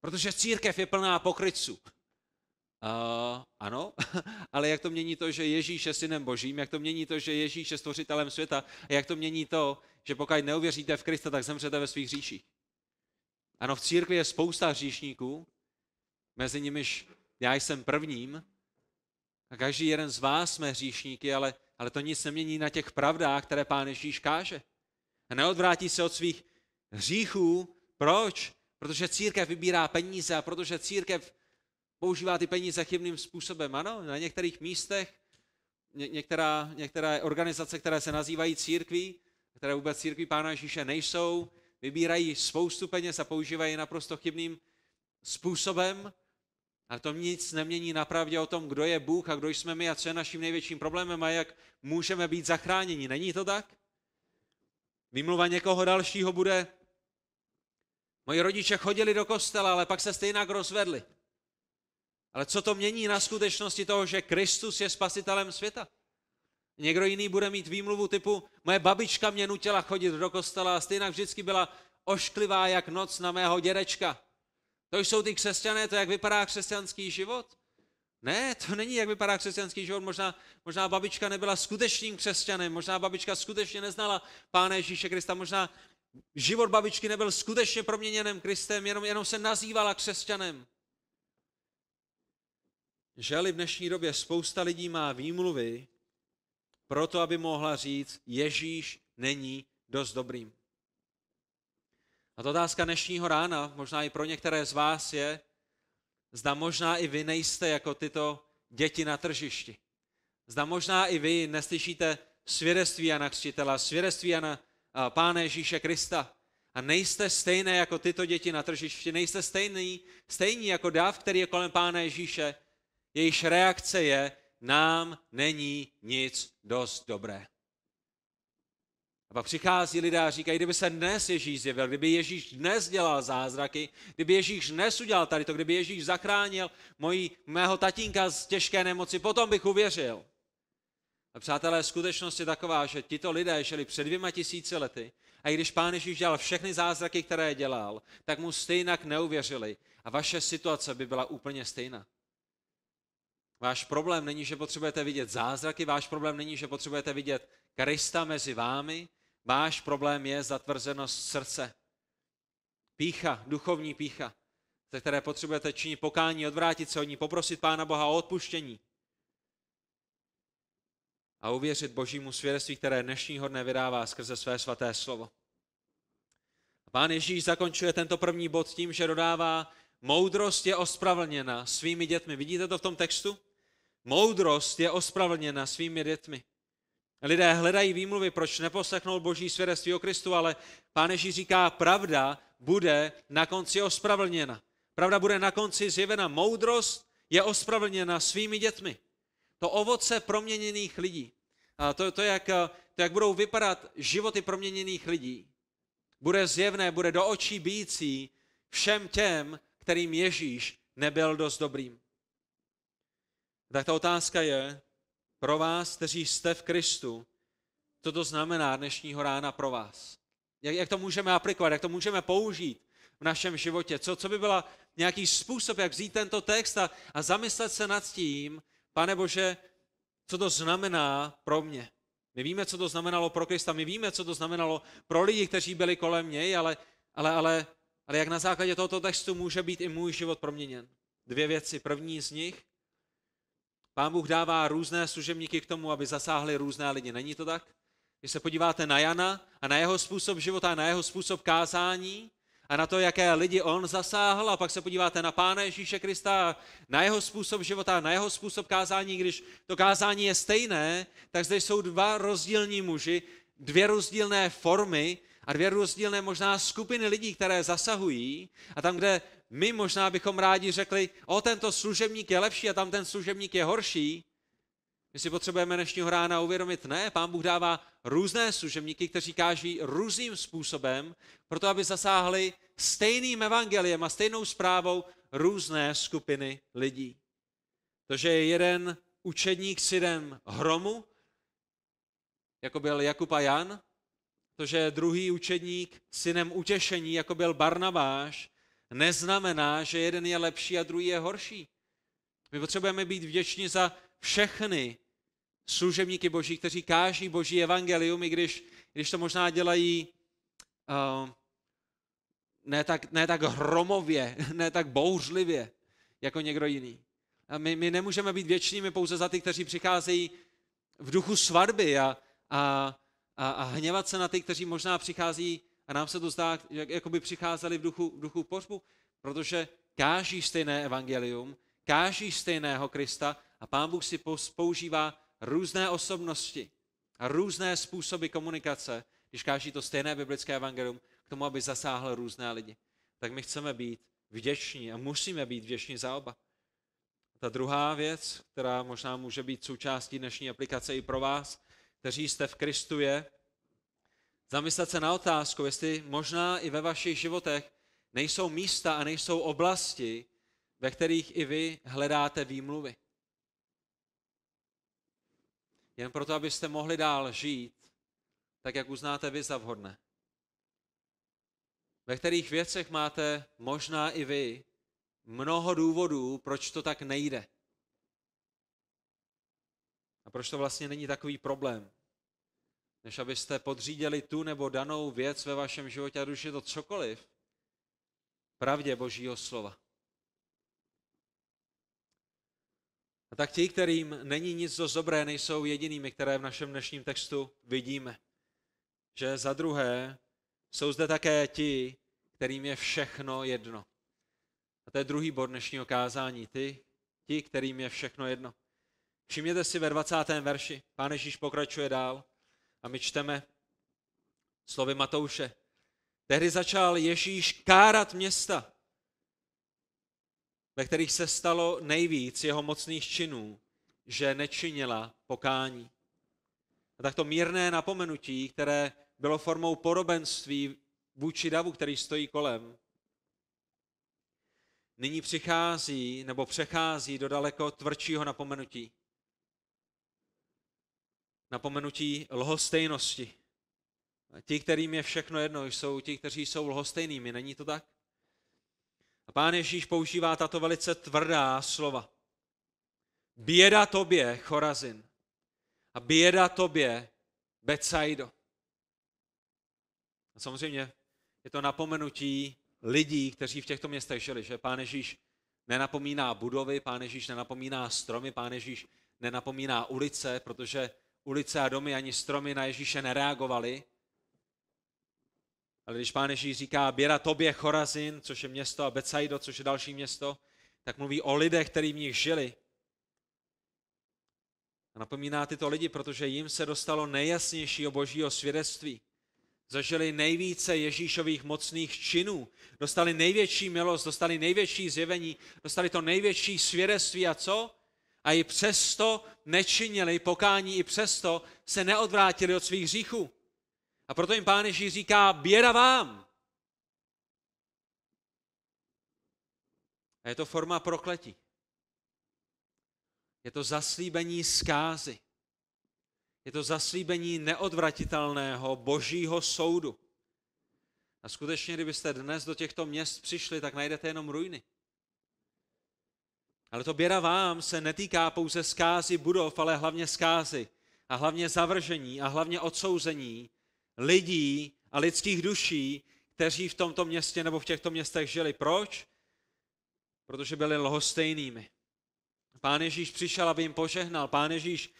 Speaker 1: Protože církev je plná pokrytců. Uh, ano, ale jak to mění to, že Ježíš je synem božím, jak to mění to, že Ježíš je stvořitelem světa a jak to mění to, že pokud neuvěříte v Krista, tak zemřete ve svých říších. Ano, v církvi je spousta říšníků, Mezi nimiž já jsem prvním a každý jeden z vás jsme hříšníky, ale, ale to nic nemění na těch pravdách, které Pán Ježíš káže. A neodvrátí se od svých hříchů. Proč? Protože církev vybírá peníze a protože církev používá ty peníze chybným způsobem. Ano, na některých místech ně, některá, některé organizace, které se nazývají církví, které vůbec církví Pána Ježíše nejsou, vybírají spoustu peněz a používají naprosto chybným způsobem. A to nic nemění na pravdě o tom, kdo je Bůh a kdo jsme my a co je naším největším problémem a jak můžeme být zachráněni. Není to tak? Výmluva někoho dalšího bude, moji rodiče chodili do kostela, ale pak se stejně rozvedli. Ale co to mění na skutečnosti toho, že Kristus je spasitelem světa? Někdo jiný bude mít výmluvu typu, moje babička mě nutila chodit do kostela a stejně vždycky byla ošklivá jak noc na mého dědečka. To jsou ty křesťané, to jak vypadá křesťanský život? Ne, to není, jak vypadá křesťanský život. Možná, možná babička nebyla skutečným křesťanem, možná babička skutečně neznala Pána Ježíše Krista, možná život babičky nebyl skutečně proměněným Kristem, jenom, jenom se nazývala křesťanem. Želi v dnešní době spousta lidí má výmluvy proto, aby mohla říct, Ježíš není dost dobrým. A to otázka dnešního rána, možná i pro některé z vás je, zda možná i vy nejste jako tyto děti na tržišti. Zda možná i vy neslyšíte svědectví Jana Křtitela, svědectví Jana Pána Ježíše Krista a nejste stejné jako tyto děti na tržišti, nejste stejný, stejní jako dáv, který je kolem Pána Ježíše, jejíž reakce je, nám není nic dost dobré. A pak přichází lidé a říkají, kdyby se dnes Ježíš zjevil, kdyby Ježíš dnes dělal zázraky, kdyby Ježíš dnes udělal tady to, kdyby Ježíš zachránil mojí, mého tatínka z těžké nemoci, potom bych uvěřil. A přátelé, skutečnost je taková, že tito lidé žili před dvěma tisíci lety a i když pán Ježíš dělal všechny zázraky, které dělal, tak mu stejně neuvěřili a vaše situace by byla úplně stejná. Váš problém není, že potřebujete vidět zázraky, váš problém není, že potřebujete vidět Krista mezi vámi, Váš problém je zatvrzenost srdce. Pícha, duchovní pícha, ze které potřebujete činit pokání, odvrátit se od ní, poprosit Pána Boha o odpuštění a uvěřit Božímu svědectví, které dnešního dne vydává skrze své svaté slovo. A pán Ježíš zakončuje tento první bod tím, že dodává, moudrost je ospravedlněna svými dětmi. Vidíte to v tom textu? Moudrost je ospravedlněna svými dětmi. Lidé hledají výmluvy, proč neposlechnout boží svědectví o Kristu, ale pán Ježíš říká, pravda bude na konci ospravedlněna. Pravda bude na konci zjevena. Moudrost je ospravedlněna svými dětmi. To ovoce proměněných lidí. A to, to, jak, to, jak budou vypadat životy proměněných lidí, bude zjevné, bude do očí bící všem těm, kterým Ježíš nebyl dost dobrým. Tak ta otázka je, pro vás, kteří jste v Kristu, co to znamená dnešního rána pro vás. Jak, jak to můžeme aplikovat, jak to můžeme použít v našem životě. Co, co by byla nějaký způsob, jak vzít tento text a, a zamyslet se nad tím, pane Bože, co to znamená pro mě. My víme, co to znamenalo pro Krista, my víme, co to znamenalo pro lidi, kteří byli kolem něj, ale, ale, ale, ale jak na základě tohoto textu může být i můj život proměněn. Dvě věci. První z nich Pán Bůh dává různé služebníky k tomu, aby zasáhli různé lidi. Není to tak? Když se podíváte na Jana a na jeho způsob života, na jeho způsob kázání a na to, jaké lidi on zasáhl, a pak se podíváte na Pána Ježíše Krista, na jeho způsob života, na jeho způsob kázání, když to kázání je stejné, tak zde jsou dva rozdílní muži, dvě rozdílné formy a dvě rozdílné možná skupiny lidí, které zasahují. A tam, kde my možná bychom rádi řekli, o tento služebník je lepší a tam ten služebník je horší. My si potřebujeme dnešního rána uvědomit, ne, pán Bůh dává různé služebníky, kteří káží různým způsobem, proto aby zasáhli stejným evangeliem a stejnou zprávou různé skupiny lidí. To, že je jeden učedník synem hromu, jako byl Jakub a Jan, to, že je druhý učedník synem utěšení, jako byl Barnabáš, neznamená, že jeden je lepší a druhý je horší. My potřebujeme být vděční za všechny služebníky Boží, kteří káží Boží evangelium, i když, když to možná dělají uh, ne, tak, ne tak hromově, ne tak bouřlivě, jako někdo jiný. A my, my nemůžeme být věčnými pouze za ty, kteří přicházejí v duchu svatby a, a, a, a hněvat se na ty, kteří možná přichází a nám se to zdá, jak, jako by přicházeli v duchu, v duchu pořbu, protože káží stejné evangelium, káží stejného Krista a Pán Bůh si používá různé osobnosti a různé způsoby komunikace, když káží to stejné biblické evangelium, k tomu, aby zasáhl různé lidi. Tak my chceme být vděční a musíme být vděční za oba. Ta druhá věc, která možná může být součástí dnešní aplikace i pro vás, kteří jste v Kristu, je, zamyslet se na otázku, jestli možná i ve vašich životech nejsou místa a nejsou oblasti, ve kterých i vy hledáte výmluvy. Jen proto, abyste mohli dál žít, tak jak uznáte vy za vhodné. Ve kterých věcech máte možná i vy mnoho důvodů, proč to tak nejde. A proč to vlastně není takový problém, než abyste podřídili tu nebo danou věc ve vašem životě, a už je to cokoliv, pravdě Božího slova. A tak ti, kterým není nic dost dobré, nejsou jedinými, které v našem dnešním textu vidíme. Že za druhé jsou zde také ti, kterým je všechno jedno. A to je druhý bod dnešního kázání. Ty, ti, kterým je všechno jedno. Všimněte si ve 20. verši. Pán Ježíš pokračuje dál. A my čteme slovy Matouše. Tehdy začal Ježíš kárat města, ve kterých se stalo nejvíc jeho mocných činů, že nečinila pokání. A tak to mírné napomenutí, které bylo formou porobenství vůči davu, který stojí kolem, nyní přichází nebo přechází do daleko tvrdšího napomenutí napomenutí lhostejnosti. Ti, kterým je všechno jedno, jsou ti, kteří jsou lhostejnými, není to tak? A pán Ježíš používá tato velice tvrdá slova. Běda tobě, Chorazin, a běda tobě, Becajdo. A samozřejmě je to napomenutí lidí, kteří v těchto městech žili, že pán Ježíš nenapomíná budovy, pán Ježíš nenapomíná stromy, pán Ježíš nenapomíná ulice, protože ulice a domy ani stromy na Ježíše nereagovaly. Ale když pán Ježíš říká Běra tobě Chorazin, což je město, a Becajdo, což je další město, tak mluví o lidech, kteří v nich žili. A napomíná tyto lidi, protože jim se dostalo nejjasnějšího božího svědectví. Zažili nejvíce Ježíšových mocných činů, dostali největší milost, dostali největší zjevení, dostali to největší svědectví a co? a i přesto nečinili pokání, i přesto se neodvrátili od svých hříchů. A proto jim Pán Ježíš říká, běra vám. A je to forma prokletí. Je to zaslíbení zkázy. Je to zaslíbení neodvratitelného božího soudu. A skutečně, kdybyste dnes do těchto měst přišli, tak najdete jenom ruiny. Ale to běra vám se netýká pouze zkázy budov, ale hlavně zkázy a hlavně zavržení a hlavně odsouzení lidí a lidských duší, kteří v tomto městě nebo v těchto městech žili. Proč? Protože byli lhostejnými. Pán Ježíš přišel, aby jim požehnal. Pán Ježíš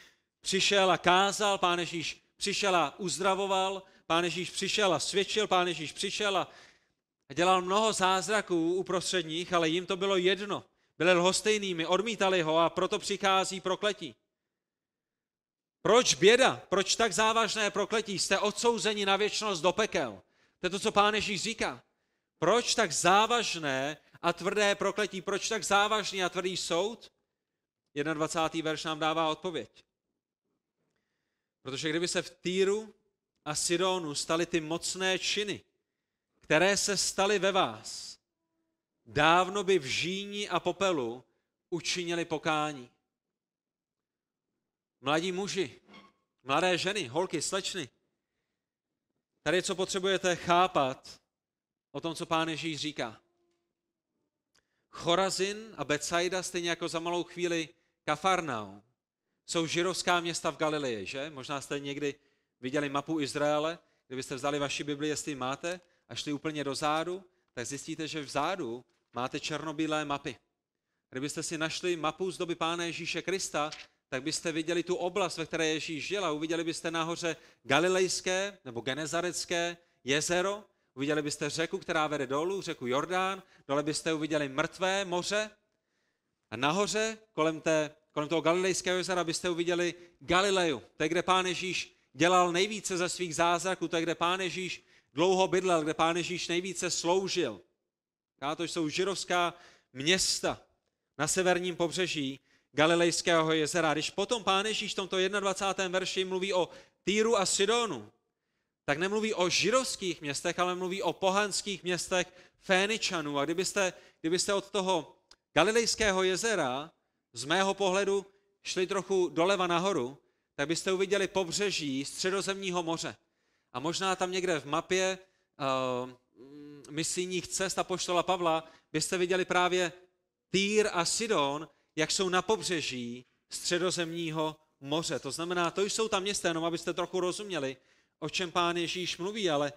Speaker 1: přišel a kázal, pán Ježíš přišel a uzdravoval, pán Ježíš přišel a svědčil, pán Ježíš přišel a dělal mnoho zázraků uprostředních, ale jim to bylo jedno byli lhostejnými, odmítali ho a proto přichází prokletí. Proč běda? Proč tak závažné prokletí? Jste odsouzeni na věčnost do pekel. To je to, co pán Ježíš říká. Proč tak závažné a tvrdé prokletí? Proč tak závažný a tvrdý soud? 21. verš nám dává odpověď. Protože kdyby se v Týru a Sidonu staly ty mocné činy, které se staly ve vás, dávno by v žíni a popelu učinili pokání. Mladí muži, mladé ženy, holky, slečny, tady co potřebujete chápat o tom, co pán Ježíš říká. Chorazin a Betsaida, stejně jako za malou chvíli Kafarnaum, jsou žirovská města v Galileji, že? Možná jste někdy viděli mapu Izraele, kdybyste vzali vaši Bibli, jestli máte, a šli úplně do zádu, tak zjistíte, že vzadu máte černobílé mapy. Kdybyste si našli mapu z doby Pána Ježíše Krista, tak byste viděli tu oblast, ve které Ježíš žil a uviděli byste nahoře Galilejské nebo Genezarecké jezero, uviděli byste řeku, která vede dolů, řeku Jordán, dole byste uviděli mrtvé moře a nahoře kolem, té, kolem toho Galilejského jezera byste uviděli Galileju, to je, kde Pán Ježíš dělal nejvíce ze svých zázraků, to je, kde Pán Ježíš dlouho bydlel, kde Pán Ježíš nejvíce sloužil to jsou žirovská města na severním pobřeží Galilejského jezera. Když potom pán Ježíš v tomto 21. verši mluví o Týru a Sidonu, tak nemluví o žirovských městech, ale mluví o pohanských městech Féničanů. A kdybyste, kdybyste od toho Galilejského jezera, z mého pohledu, šli trochu doleva nahoru, tak byste uviděli pobřeží středozemního moře. A možná tam někde v mapě uh, misijních cest apoštola Pavla, byste viděli právě Týr a Sidon, jak jsou na pobřeží středozemního moře. To znamená, to jsou tam města, jenom abyste trochu rozuměli, o čem pán Ježíš mluví, ale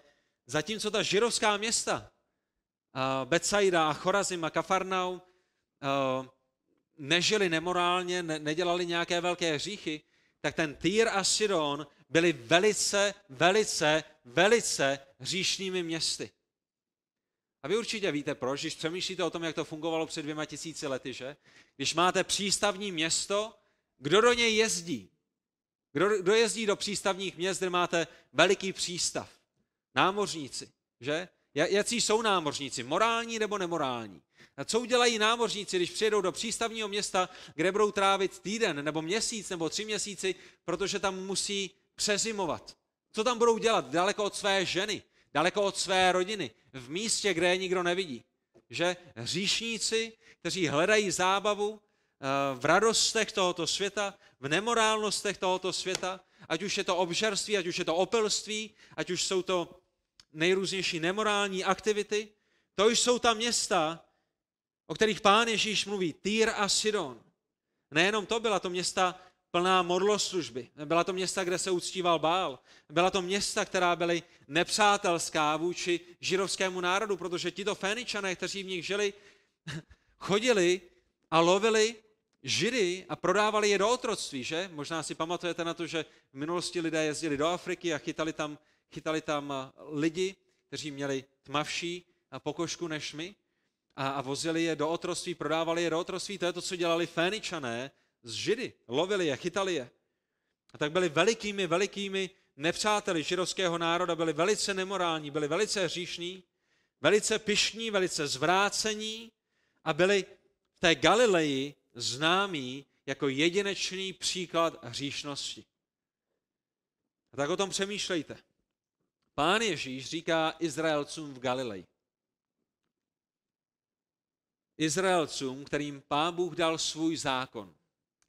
Speaker 1: zatímco ta žirovská města, Betsaida a Chorazim a Kafarnau, nežili nemorálně, nedělali nějaké velké hříchy, tak ten Týr a Sidon byli velice, velice, velice hříšnými městy. A vy určitě víte proč, když přemýšlíte o tom, jak to fungovalo před dvěma tisíci lety, že? Když máte přístavní město, kdo do něj jezdí? Kdo, kdo jezdí do přístavních měst, kde máte veliký přístav? Námořníci, že? Jaký jsou námořníci? Morální nebo nemorální? A co udělají námořníci, když přijedou do přístavního města, kde budou trávit týden, nebo měsíc, nebo tři měsíci, protože tam musí přezimovat? Co tam budou dělat daleko od své ženy? daleko od své rodiny, v místě, kde je nikdo nevidí. Že hříšníci, kteří hledají zábavu eh, v radostech tohoto světa, v nemorálnostech tohoto světa, ať už je to obžerství, ať už je to opilství, ať už jsou to nejrůznější nemorální aktivity, to už jsou ta města, o kterých pán Ježíš mluví, Týr a Sidon. Nejenom to byla to města plná modloslužby. Byla to města, kde se uctíval Bál. Byla to města, která byly nepřátelská vůči židovskému národu, protože tito féničané, kteří v nich žili, chodili a lovili židy a prodávali je do otroctví, že? Možná si pamatujete na to, že v minulosti lidé jezdili do Afriky a chytali tam, chytali tam eh, lidi, kteří měli tmavší pokožku než my a, a vozili je do otroctví, prodávali je do otroctví. To je to, co dělali féničané z Židy. Lovili je, chytali je. A tak byli velikými, velikými nepřáteli židovského národa, byli velice nemorální, byli velice hříšní, velice pišní, velice zvrácení a byli v té Galileji známí jako jedinečný příklad hříšnosti. A tak o tom přemýšlejte. Pán Ježíš říká Izraelcům v Galileji. Izraelcům, kterým pán Bůh dal svůj zákon.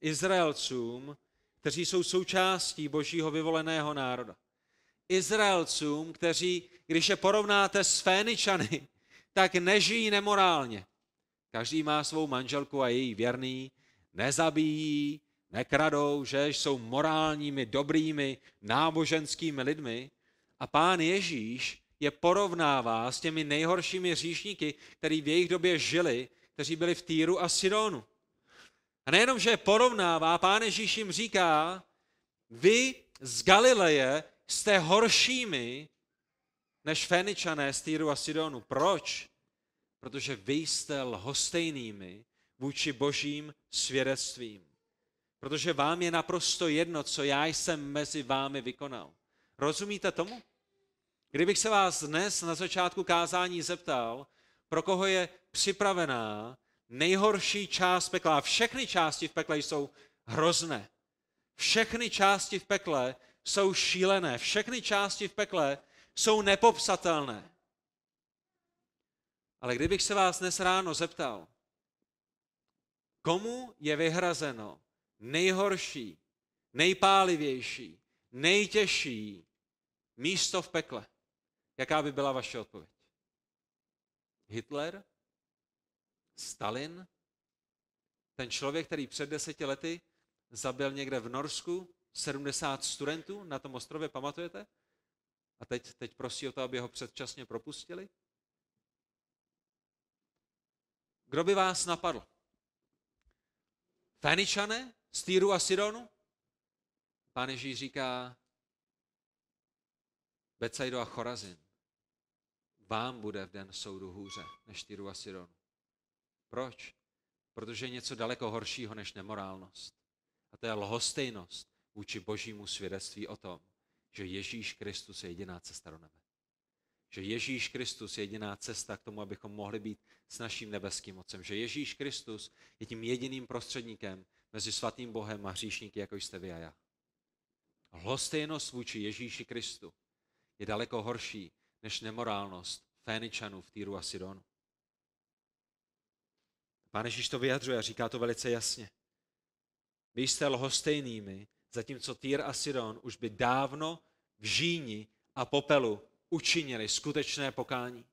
Speaker 1: Izraelcům, kteří jsou součástí božího vyvoleného národa. Izraelcům, kteří, když je porovnáte s Féničany, tak nežijí nemorálně. Každý má svou manželku a její věrný, nezabíjí, nekradou, že jsou morálními, dobrými, náboženskými lidmi. A pán Ježíš je porovnává s těmi nejhoršími říšníky, který v jejich době žili, kteří byli v Týru a Sidonu. A nejenom, že je porovnává, pán Ježíš jim říká, vy z Galileje jste horšími než Feničané z Týru a Sidonu. Proč? Protože vy jste lhostejnými vůči božím svědectvím. Protože vám je naprosto jedno, co já jsem mezi vámi vykonal. Rozumíte tomu? Kdybych se vás dnes na začátku kázání zeptal, pro koho je připravená nejhorší část pekla. A všechny části v pekle jsou hrozné. Všechny části v pekle jsou šílené. Všechny části v pekle jsou nepopsatelné. Ale kdybych se vás dnes ráno zeptal, komu je vyhrazeno nejhorší, nejpálivější, nejtěžší místo v pekle, jaká by byla vaše odpověď? Hitler? Stalin, ten člověk, který před deseti lety zabil někde v Norsku 70 studentů na tom ostrově, pamatujete? A teď, teď prosí o to, aby ho předčasně propustili? Kdo by vás napadl? Féničané z Týru a Sidonu? Pán Ježíš říká Becajdo a Chorazin. Vám bude v den soudu hůře než Týru a Sidonu. Proč? Protože je něco daleko horšího než nemorálnost. A to je lhostejnost vůči božímu svědectví o tom, že Ježíš Kristus je jediná cesta do nebe. Že Ježíš Kristus je jediná cesta k tomu, abychom mohli být s naším nebeským Otcem. Že Ježíš Kristus je tím jediným prostředníkem mezi svatým Bohem a hříšníky, jako jste vy a já. Lhostejnost vůči Ježíši Kristu je daleko horší než nemorálnost Féničanů v Týru a Sidonu. Pán Ježíš to vyjadřuje a říká to velice jasně. Vy jste lhostejnými, zatímco Týr a Sidon už by dávno v žíni a popelu učinili skutečné pokání.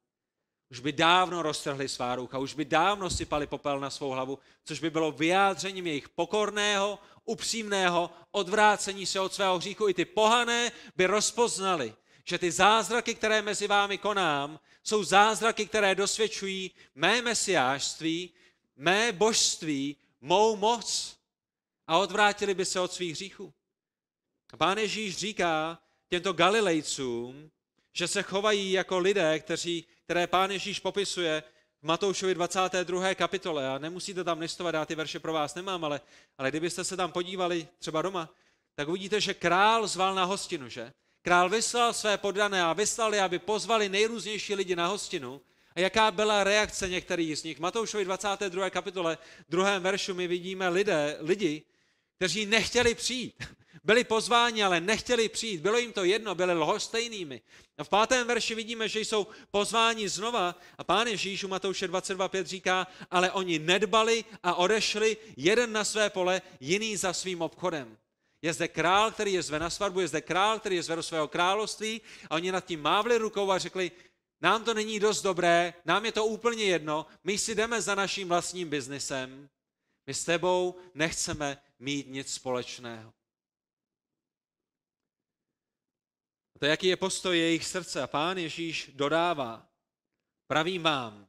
Speaker 1: Už by dávno roztrhli svá rucha, už by dávno sypali popel na svou hlavu, což by bylo vyjádřením jejich pokorného, upřímného odvrácení se od svého hříchu. I ty pohané by rozpoznali, že ty zázraky, které mezi vámi konám, jsou zázraky, které dosvědčují mé mesiářství mé božství, mou moc a odvrátili by se od svých hříchů. pán Ježíš říká těmto Galilejcům, že se chovají jako lidé, kteří, které pán Ježíš popisuje v Matoušovi 22. kapitole. A nemusíte tam listovat, já ty verše pro vás nemám, ale, ale kdybyste se tam podívali třeba doma, tak uvidíte, že král zval na hostinu, že? Král vyslal své poddané a vyslali, aby pozvali nejrůznější lidi na hostinu a jaká byla reakce některých z nich? Matoušovi 22. kapitole, 2. veršu, my vidíme lidé, lidi, kteří nechtěli přijít. Byli pozváni, ale nechtěli přijít. Bylo jim to jedno, byli lhostejnými. A v pátém verši vidíme, že jsou pozváni znova a pán Ježíš u Matouše 22.5 říká, ale oni nedbali a odešli jeden na své pole, jiný za svým obchodem. Je zde král, který je zve na svatbu, je zde král, který je zve do svého království a oni nad tím mávli rukou a řekli, nám to není dost dobré, nám je to úplně jedno, my si jdeme za naším vlastním biznesem, my s tebou nechceme mít nic společného. A to, jaký je postoj jejich srdce. A pán Ježíš dodává, pravím vám,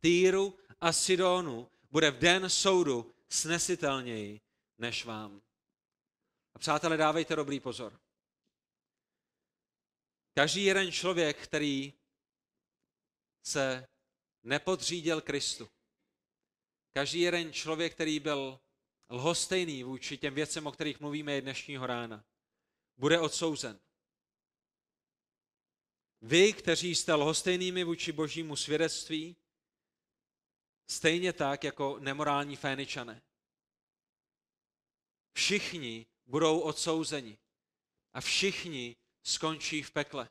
Speaker 1: Týru a Sidonu bude v den soudu snesitelněji než vám. A přátelé, dávejte dobrý pozor. Každý jeden člověk, který se nepodřídil Kristu, každý jeden člověk, který byl lhostejný vůči těm věcem, o kterých mluvíme dnešního rána, bude odsouzen. Vy, kteří jste lhostejnými vůči božímu svědectví, stejně tak jako nemorální féničané. Všichni budou odsouzeni a všichni skončí v pekle.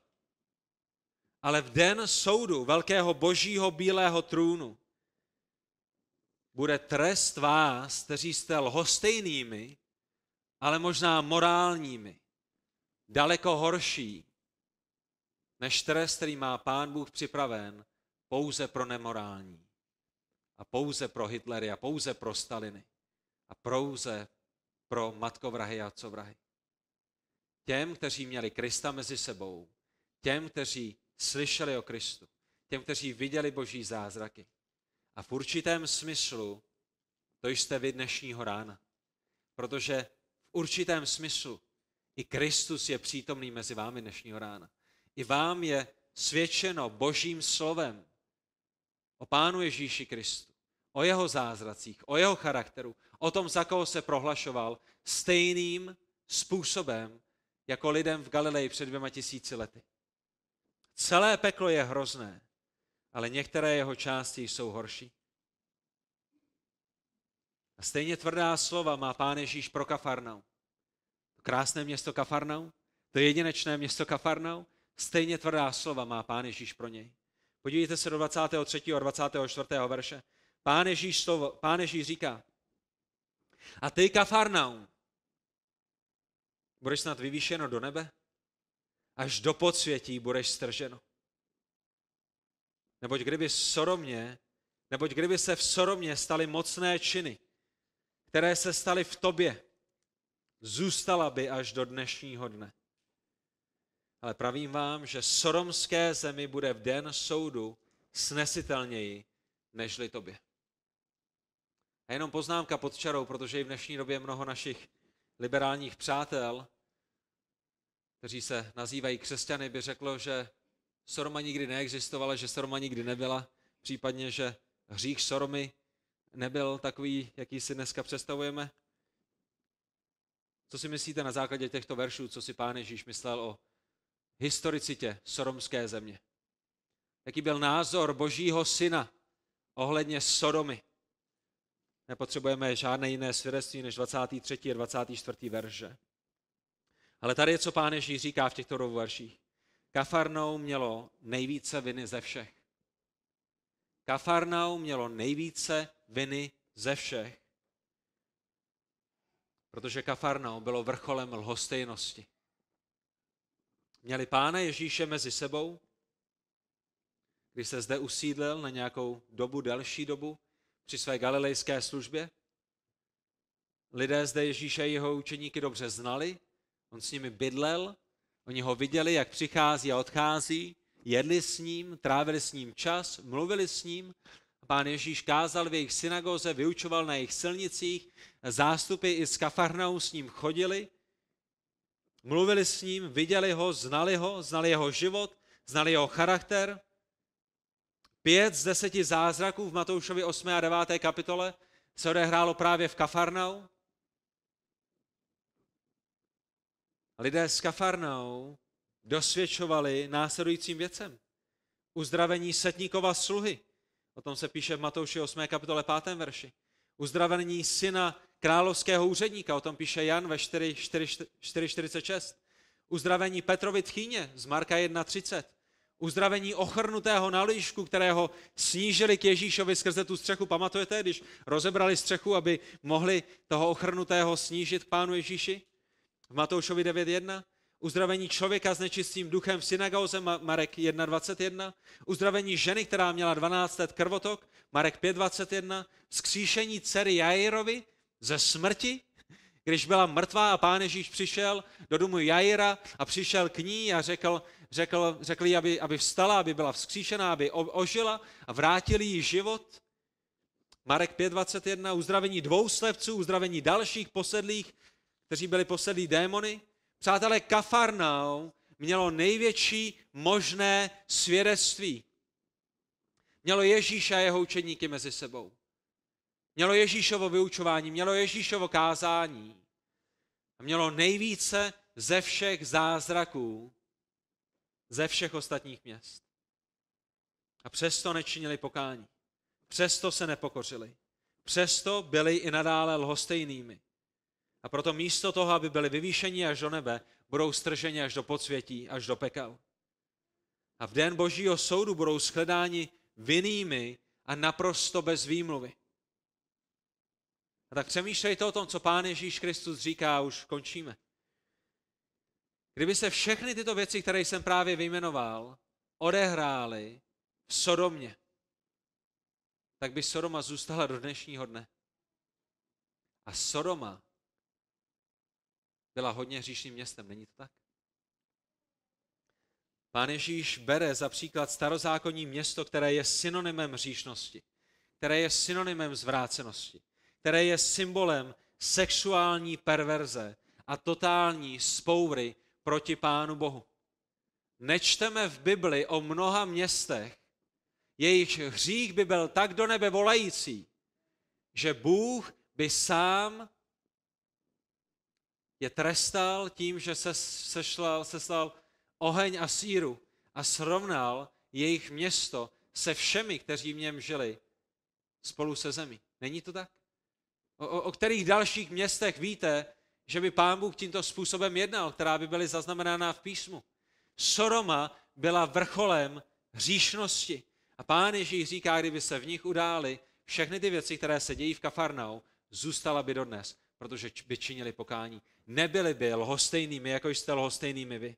Speaker 1: Ale v den soudu velkého božího bílého trůnu bude trest vás, kteří jste lhostejnými, ale možná morálními, daleko horší než trest, který má pán Bůh připraven pouze pro nemorální a pouze pro Hitlery a pouze pro Staliny a pouze pro matkovrahy a covrahy. Těm, kteří měli Krista mezi sebou, těm, kteří slyšeli o Kristu, těm, kteří viděli boží zázraky. A v určitém smyslu to jste vy dnešního rána. Protože v určitém smyslu i Kristus je přítomný mezi vámi dnešního rána. I vám je svědčeno božím slovem o Pánu Ježíši Kristu, o jeho zázracích, o jeho charakteru, o tom, za koho se prohlašoval, stejným způsobem, jako lidem v Galileji před dvěma tisíci lety. Celé peklo je hrozné, ale některé jeho části jsou horší. A stejně tvrdá slova má pán Ježíš pro Kafarnau. To krásné město Kafarnau, to jedinečné město Kafarnau, stejně tvrdá slova má pán Ježíš pro něj. Podívejte se do 23. a 24. verše. Pán Ježíš, slovo, pán Ježíš říká, a ty Kafarnaum, budeš snad vyvýšeno do nebe? Až do podsvětí budeš strženo. Neboť kdyby soromně, neboť kdyby se v soromně staly mocné činy, které se staly v tobě, zůstala by až do dnešního dne. Ale pravím vám, že soromské zemi bude v den soudu snesitelněji nežli tobě. A jenom poznámka pod čarou, protože i v dnešní době mnoho našich liberálních přátel, kteří se nazývají křesťany, by řeklo, že Soroma nikdy neexistovala, že Soroma nikdy nebyla, případně, že hřích Soromy nebyl takový, jaký si dneska představujeme. Co si myslíte na základě těchto veršů, co si pán Ježíš myslel o historicitě soromské země? Jaký byl názor božího syna ohledně Sodomy? Nepotřebujeme žádné jiné svědectví než 23. a 24. verže. Ale tady je, co pán Ježíš říká v těchto dvou verších. Kafarnou mělo nejvíce viny ze všech. Kafarnou mělo nejvíce viny ze všech. Protože Kafarnou bylo vrcholem lhostejnosti. Měli pána Ježíše mezi sebou, když se zde usídlil na nějakou dobu, delší dobu, při své galilejské službě. Lidé zde Ježíše a jeho učeníky dobře znali, on s nimi bydlel, oni ho viděli, jak přichází a odchází, jedli s ním, trávili s ním čas, mluvili s ním. Pán Ježíš kázal v jejich synagoze, vyučoval na jejich silnicích, zástupy i z Kafarnou s ním chodili, mluvili s ním, viděli ho, znali ho, znali jeho život, znali jeho charakter, Pět z deseti zázraků v Matoušovi 8. a 9. kapitole se odehrálo právě v Kafarnau. Lidé z Kafarnau dosvědčovali následujícím věcem. Uzdravení setníkova sluhy. O tom se píše v Matouši 8. kapitole 5. verši. Uzdravení syna královského úředníka. O tom píše Jan ve 4.46. Uzdravení Petrovi tchýně z Marka 1.30 uzdravení ochrnutého na lůžku, kterého snížili k Ježíšovi skrze tu střechu. Pamatujete, když rozebrali střechu, aby mohli toho ochrnutého snížit k pánu Ježíši? V Matoušovi 9.1. Uzdravení člověka s nečistým duchem v synagóze Marek 1.21. Uzdravení ženy, která měla 12 let krvotok, Marek 5.21. Skříšení dcery Jairovi ze smrti, když byla mrtvá a pán Ježíš přišel do domu Jaira a přišel k ní a řekl, řekl, řekl jí, aby, aby vstala, aby byla vzkříšená, aby ožila a vrátili jí život. Marek 5.21, uzdravení dvou slepců, uzdravení dalších posedlých, kteří byli posedlí démony. Přátelé, Kafarnau mělo největší možné svědectví. Mělo Ježíša a jeho učeníky mezi sebou. Mělo Ježíšovo vyučování, mělo Ježíšovo kázání. A mělo nejvíce ze všech zázraků, ze všech ostatních měst. A přesto nečinili pokání. Přesto se nepokořili. Přesto byli i nadále lhostejnými. A proto místo toho, aby byli vyvýšeni až do nebe, budou strženi až do podsvětí, až do pekel. A v den božího soudu budou shledáni vinnými a naprosto bez výmluvy. A tak přemýšlejte o tom, co Pán Ježíš Kristus říká, už končíme. Kdyby se všechny tyto věci, které jsem právě vyjmenoval, odehrály v Sodomě, tak by Sodoma zůstala do dnešního dne. A Sodoma byla hodně hříšným městem, není to tak? Pán Ježíš bere za příklad starozákonní město, které je synonymem hříšnosti, které je synonymem zvrácenosti, které je symbolem sexuální perverze a totální spoury proti Pánu Bohu. Nečteme v Bibli o mnoha městech, jejichž hřích by byl tak do nebe volající, že Bůh by sám je trestal tím, že se sešlal, seslal oheň a síru a srovnal jejich město se všemi, kteří v něm žili, spolu se zemí. Není to tak? O, o, o kterých dalších městech víte, že by pán Bůh tímto způsobem jednal, která by byly zaznamenána v písmu. Soroma byla vrcholem hříšnosti. A pán Ježíš říká, kdyby se v nich udály všechny ty věci, které se dějí v Kafarnau, zůstala by dodnes, protože by činili pokání. Nebyli by lhostejnými, jako jste lhostejnými vy.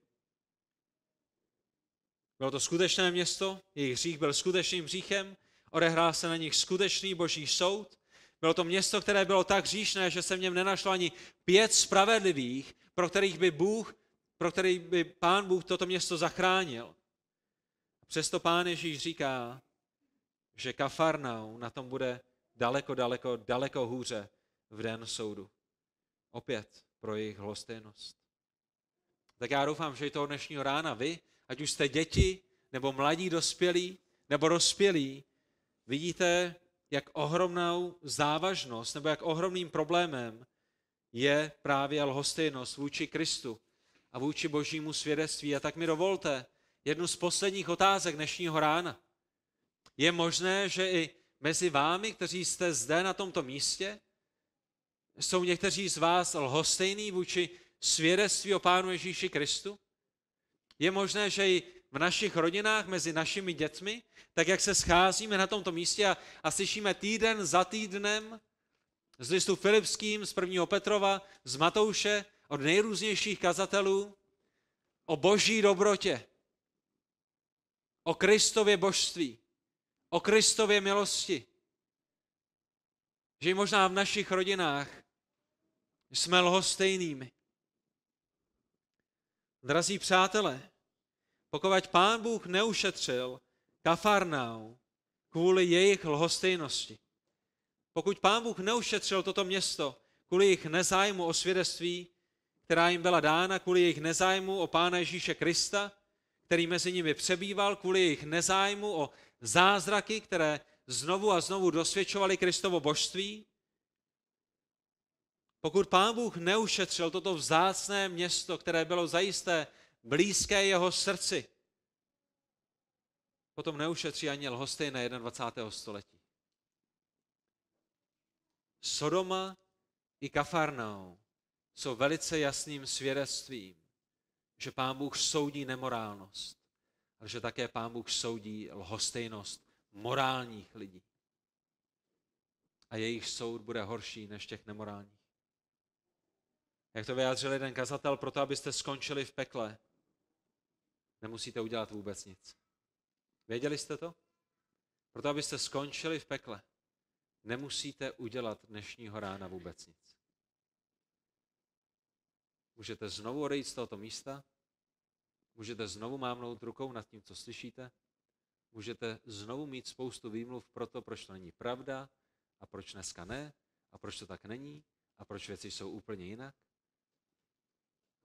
Speaker 1: Bylo to skutečné město, jejich hřích byl skutečným hříchem, odehrál se na nich skutečný boží soud bylo to město, které bylo tak říšné, že se v něm nenašlo ani pět spravedlivých, pro kterých by Bůh, pro který by pán Bůh toto město zachránil. Přesto pán Ježíš říká, že Kafarnau na tom bude daleko, daleko, daleko hůře v den soudu. Opět pro jejich hlostejnost. Tak já doufám, že i toho dnešního rána vy, ať už jste děti, nebo mladí dospělí, nebo dospělí, vidíte jak ohromnou závažnost nebo jak ohromným problémem je právě lhostejnost vůči Kristu a vůči božímu svědectví. A tak mi dovolte jednu z posledních otázek dnešního rána. Je možné, že i mezi vámi, kteří jste zde na tomto místě, jsou někteří z vás lhostejní vůči svědectví o Pánu Ježíši Kristu? Je možné, že i v našich rodinách, mezi našimi dětmi, tak jak se scházíme na tomto místě a, a slyšíme týden za týdnem z listu Filipským, z prvního Petrova, z Matouše, od nejrůznějších kazatelů, o boží dobrotě, o Kristově božství, o Kristově milosti. Že možná v našich rodinách jsme lhostejnými. Drazí přátelé, pokud pán Bůh neušetřil Kafarnau kvůli jejich lhostejnosti, pokud pán Bůh neušetřil toto město kvůli jejich nezájmu o svědectví, která jim byla dána kvůli jejich nezájmu o Pána Ježíše Krista, který mezi nimi přebýval, kvůli jejich nezájmu o zázraky, které znovu a znovu dosvědčovali Kristovo božství, pokud Pán Bůh neušetřil toto vzácné město, které bylo zajisté blízké jeho srdci. Potom neušetří ani lhosty na 21. století. Sodoma i Kafarnau jsou velice jasným svědectvím, že Pán Bůh soudí nemorálnost, ale že také Pán Bůh soudí lhostejnost morálních lidí. A jejich soud bude horší než těch nemorálních. Jak to vyjádřil jeden kazatel, proto abyste skončili v pekle, nemusíte udělat vůbec nic. Věděli jste to? Proto, abyste skončili v pekle, nemusíte udělat dnešního rána vůbec nic. Můžete znovu odejít z tohoto místa, můžete znovu mámnout rukou nad tím, co slyšíte, můžete znovu mít spoustu výmluv pro to, proč to není pravda a proč dneska ne a proč to tak není a proč věci jsou úplně jinak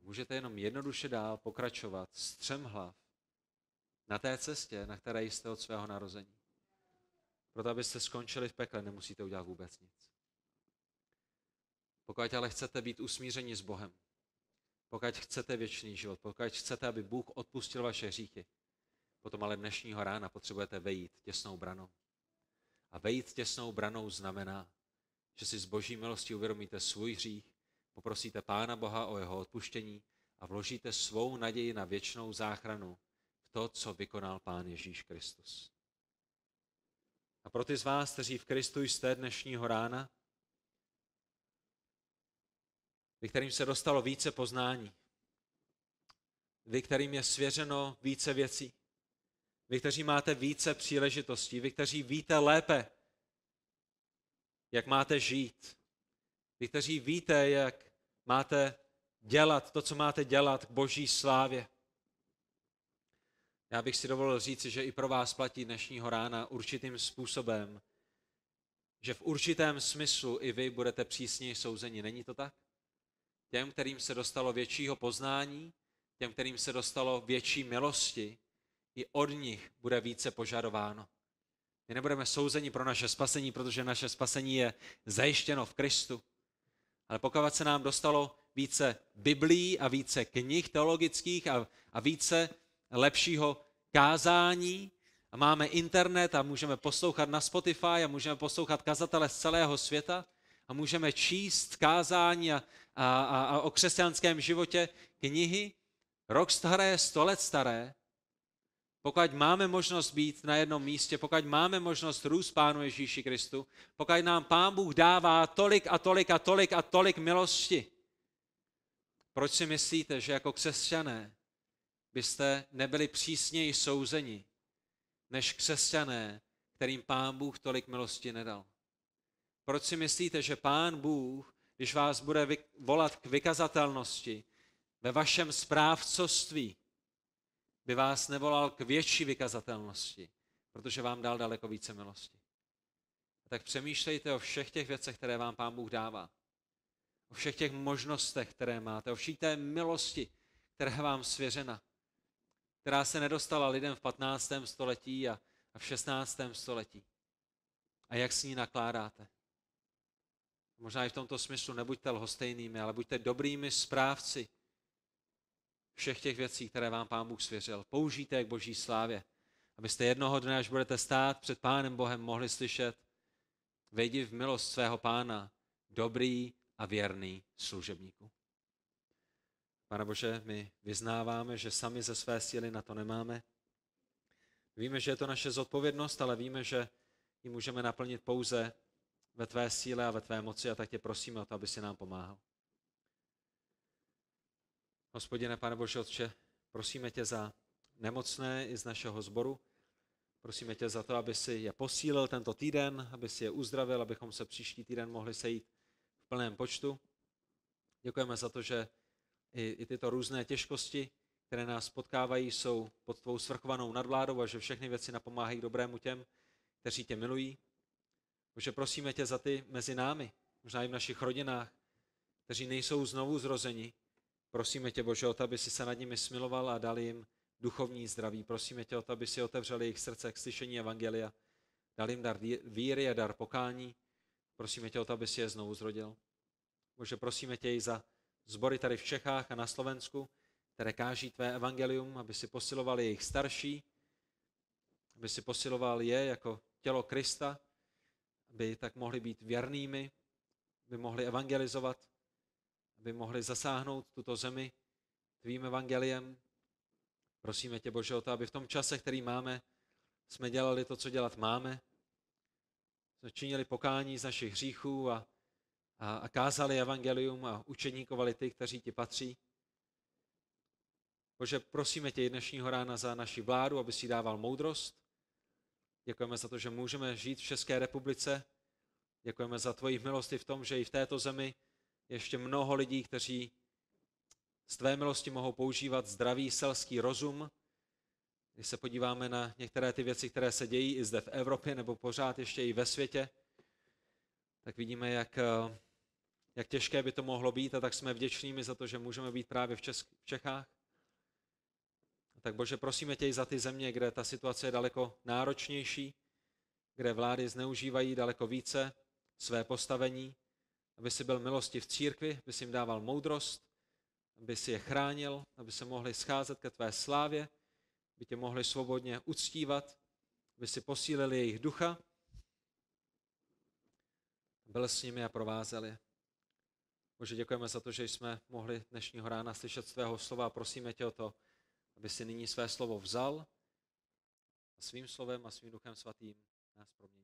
Speaker 1: můžete jenom jednoduše dál pokračovat střem hlav na té cestě, na které jste od svého narození. Proto, abyste skončili v pekle, nemusíte udělat vůbec nic. Pokud ale chcete být usmířeni s Bohem, pokud chcete věčný život, pokud chcete, aby Bůh odpustil vaše hříchy, potom ale dnešního rána potřebujete vejít těsnou branou. A vejít těsnou branou znamená, že si s boží milostí uvědomíte svůj hřích, Poprosíte Pána Boha o jeho odpuštění a vložíte svou naději na věčnou záchranu v to, co vykonal Pán Ježíš Kristus. A pro ty z vás, kteří v Kristu jste dnešního rána, vy, kterým se dostalo více poznání, vy, kterým je svěřeno více věcí, vy, kteří máte více příležitostí, vy, kteří víte lépe, jak máte žít, vy, kteří víte, jak máte dělat to, co máte dělat k boží slávě. Já bych si dovolil říci, že i pro vás platí dnešního rána určitým způsobem, že v určitém smyslu i vy budete přísněji souzeni. Není to tak? Těm, kterým se dostalo většího poznání, těm, kterým se dostalo větší milosti, i od nich bude více požadováno. My nebudeme souzeni pro naše spasení, protože naše spasení je zajištěno v Kristu. Ale pokud se nám dostalo více Biblí a více knih teologických a, a více lepšího kázání, a máme internet a můžeme poslouchat na Spotify a můžeme poslouchat kazatele z celého světa a můžeme číst kázání a, a, a, a o křesťanském životě knihy, rok staré, sto let staré, pokud máme možnost být na jednom místě, pokud máme možnost růst Pánu Ježíši Kristu, pokud nám Pán Bůh dává tolik a tolik a tolik a tolik milosti, proč si myslíte, že jako křesťané byste nebyli přísněji souzeni, než křesťané, kterým Pán Bůh tolik milosti nedal? Proč si myslíte, že Pán Bůh, když vás bude volat k vykazatelnosti ve vašem správcovství, by vás nevolal k větší vykazatelnosti, protože vám dal daleko více milosti. A tak přemýšlejte o všech těch věcech, které vám Pán Bůh dává. O všech těch možnostech, které máte, o všech té milosti, která vám svěřena, která se nedostala lidem v 15. století a, a v 16. století. A jak s ní nakládáte? Možná i v tomto smyslu nebuďte lhostejnými, ale buďte dobrými správci všech těch věcí, které vám Pán Bůh svěřil. Použijte je k boží slávě, abyste jednoho dne, až budete stát před Pánem Bohem, mohli slyšet vejdi v milost svého Pána, dobrý a věrný služebníku. Pane Bože, my vyznáváme, že sami ze své síly na to nemáme. Víme, že je to naše zodpovědnost, ale víme, že ji můžeme naplnit pouze ve tvé síle a ve tvé moci a tak tě prosíme o to, aby si nám pomáhal. Hospodine, Pane Bože Otče, prosíme tě za nemocné i z našeho sboru. Prosíme tě za to, aby si je posílil tento týden, aby si je uzdravil, abychom se příští týden mohli sejít v plném počtu. Děkujeme za to, že i, i tyto různé těžkosti, které nás potkávají, jsou pod tvou svrchovanou nadvládou a že všechny věci napomáhají dobrému těm, kteří tě milují. Bože, prosíme tě za ty mezi námi, možná i v našich rodinách, kteří nejsou znovu zrozeni, Prosíme tě, Bože, o to, aby si se nad nimi smiloval a dal jim duchovní zdraví. Prosíme tě o to, aby si otevřel jejich srdce k slyšení Evangelia, dal jim dar víry a dar pokání. Prosíme tě o to, aby si je znovu zrodil. Bože, prosíme tě i za zbory tady v Čechách a na Slovensku, které káží tvé evangelium, aby si posiloval jejich starší, aby si posiloval je jako tělo Krista, aby tak mohli být věrnými, aby mohli evangelizovat, aby mohli zasáhnout tuto zemi tvým evangeliem. Prosíme tě, Bože, o to, aby v tom čase, který máme, jsme dělali to, co dělat máme, jsme činili pokání z našich hříchů a, a, a kázali evangelium a učeníkovali ty, kteří ti patří. Bože, prosíme tě dnešního rána za naši vládu, aby si dával moudrost. Děkujeme za to, že můžeme žít v České republice. Děkujeme za tvoji milosti v tom, že i v této zemi ještě mnoho lidí, kteří z tvé milosti mohou používat zdravý selský rozum. Když se podíváme na některé ty věci, které se dějí i zde v Evropě nebo pořád ještě i ve světě, tak vidíme, jak, eh, jak těžké by to mohlo být a tak jsme vděčnými za to, že můžeme být právě v, Česk- v Čechách. Tak Bože, prosíme tě i za ty země, kde ta situace je daleko náročnější, kde vlády zneužívají daleko více své postavení, aby si byl milosti v církvi, aby si jim dával moudrost, aby si je chránil, aby se mohli scházet ke tvé slávě, aby tě mohli svobodně uctívat, aby si posílili jejich ducha, byl s nimi a provázeli. Bože, děkujeme za to, že jsme mohli dnešního rána slyšet svého slova a prosíme tě o to, aby si nyní své slovo vzal a svým slovem a svým duchem svatým nás proměnil.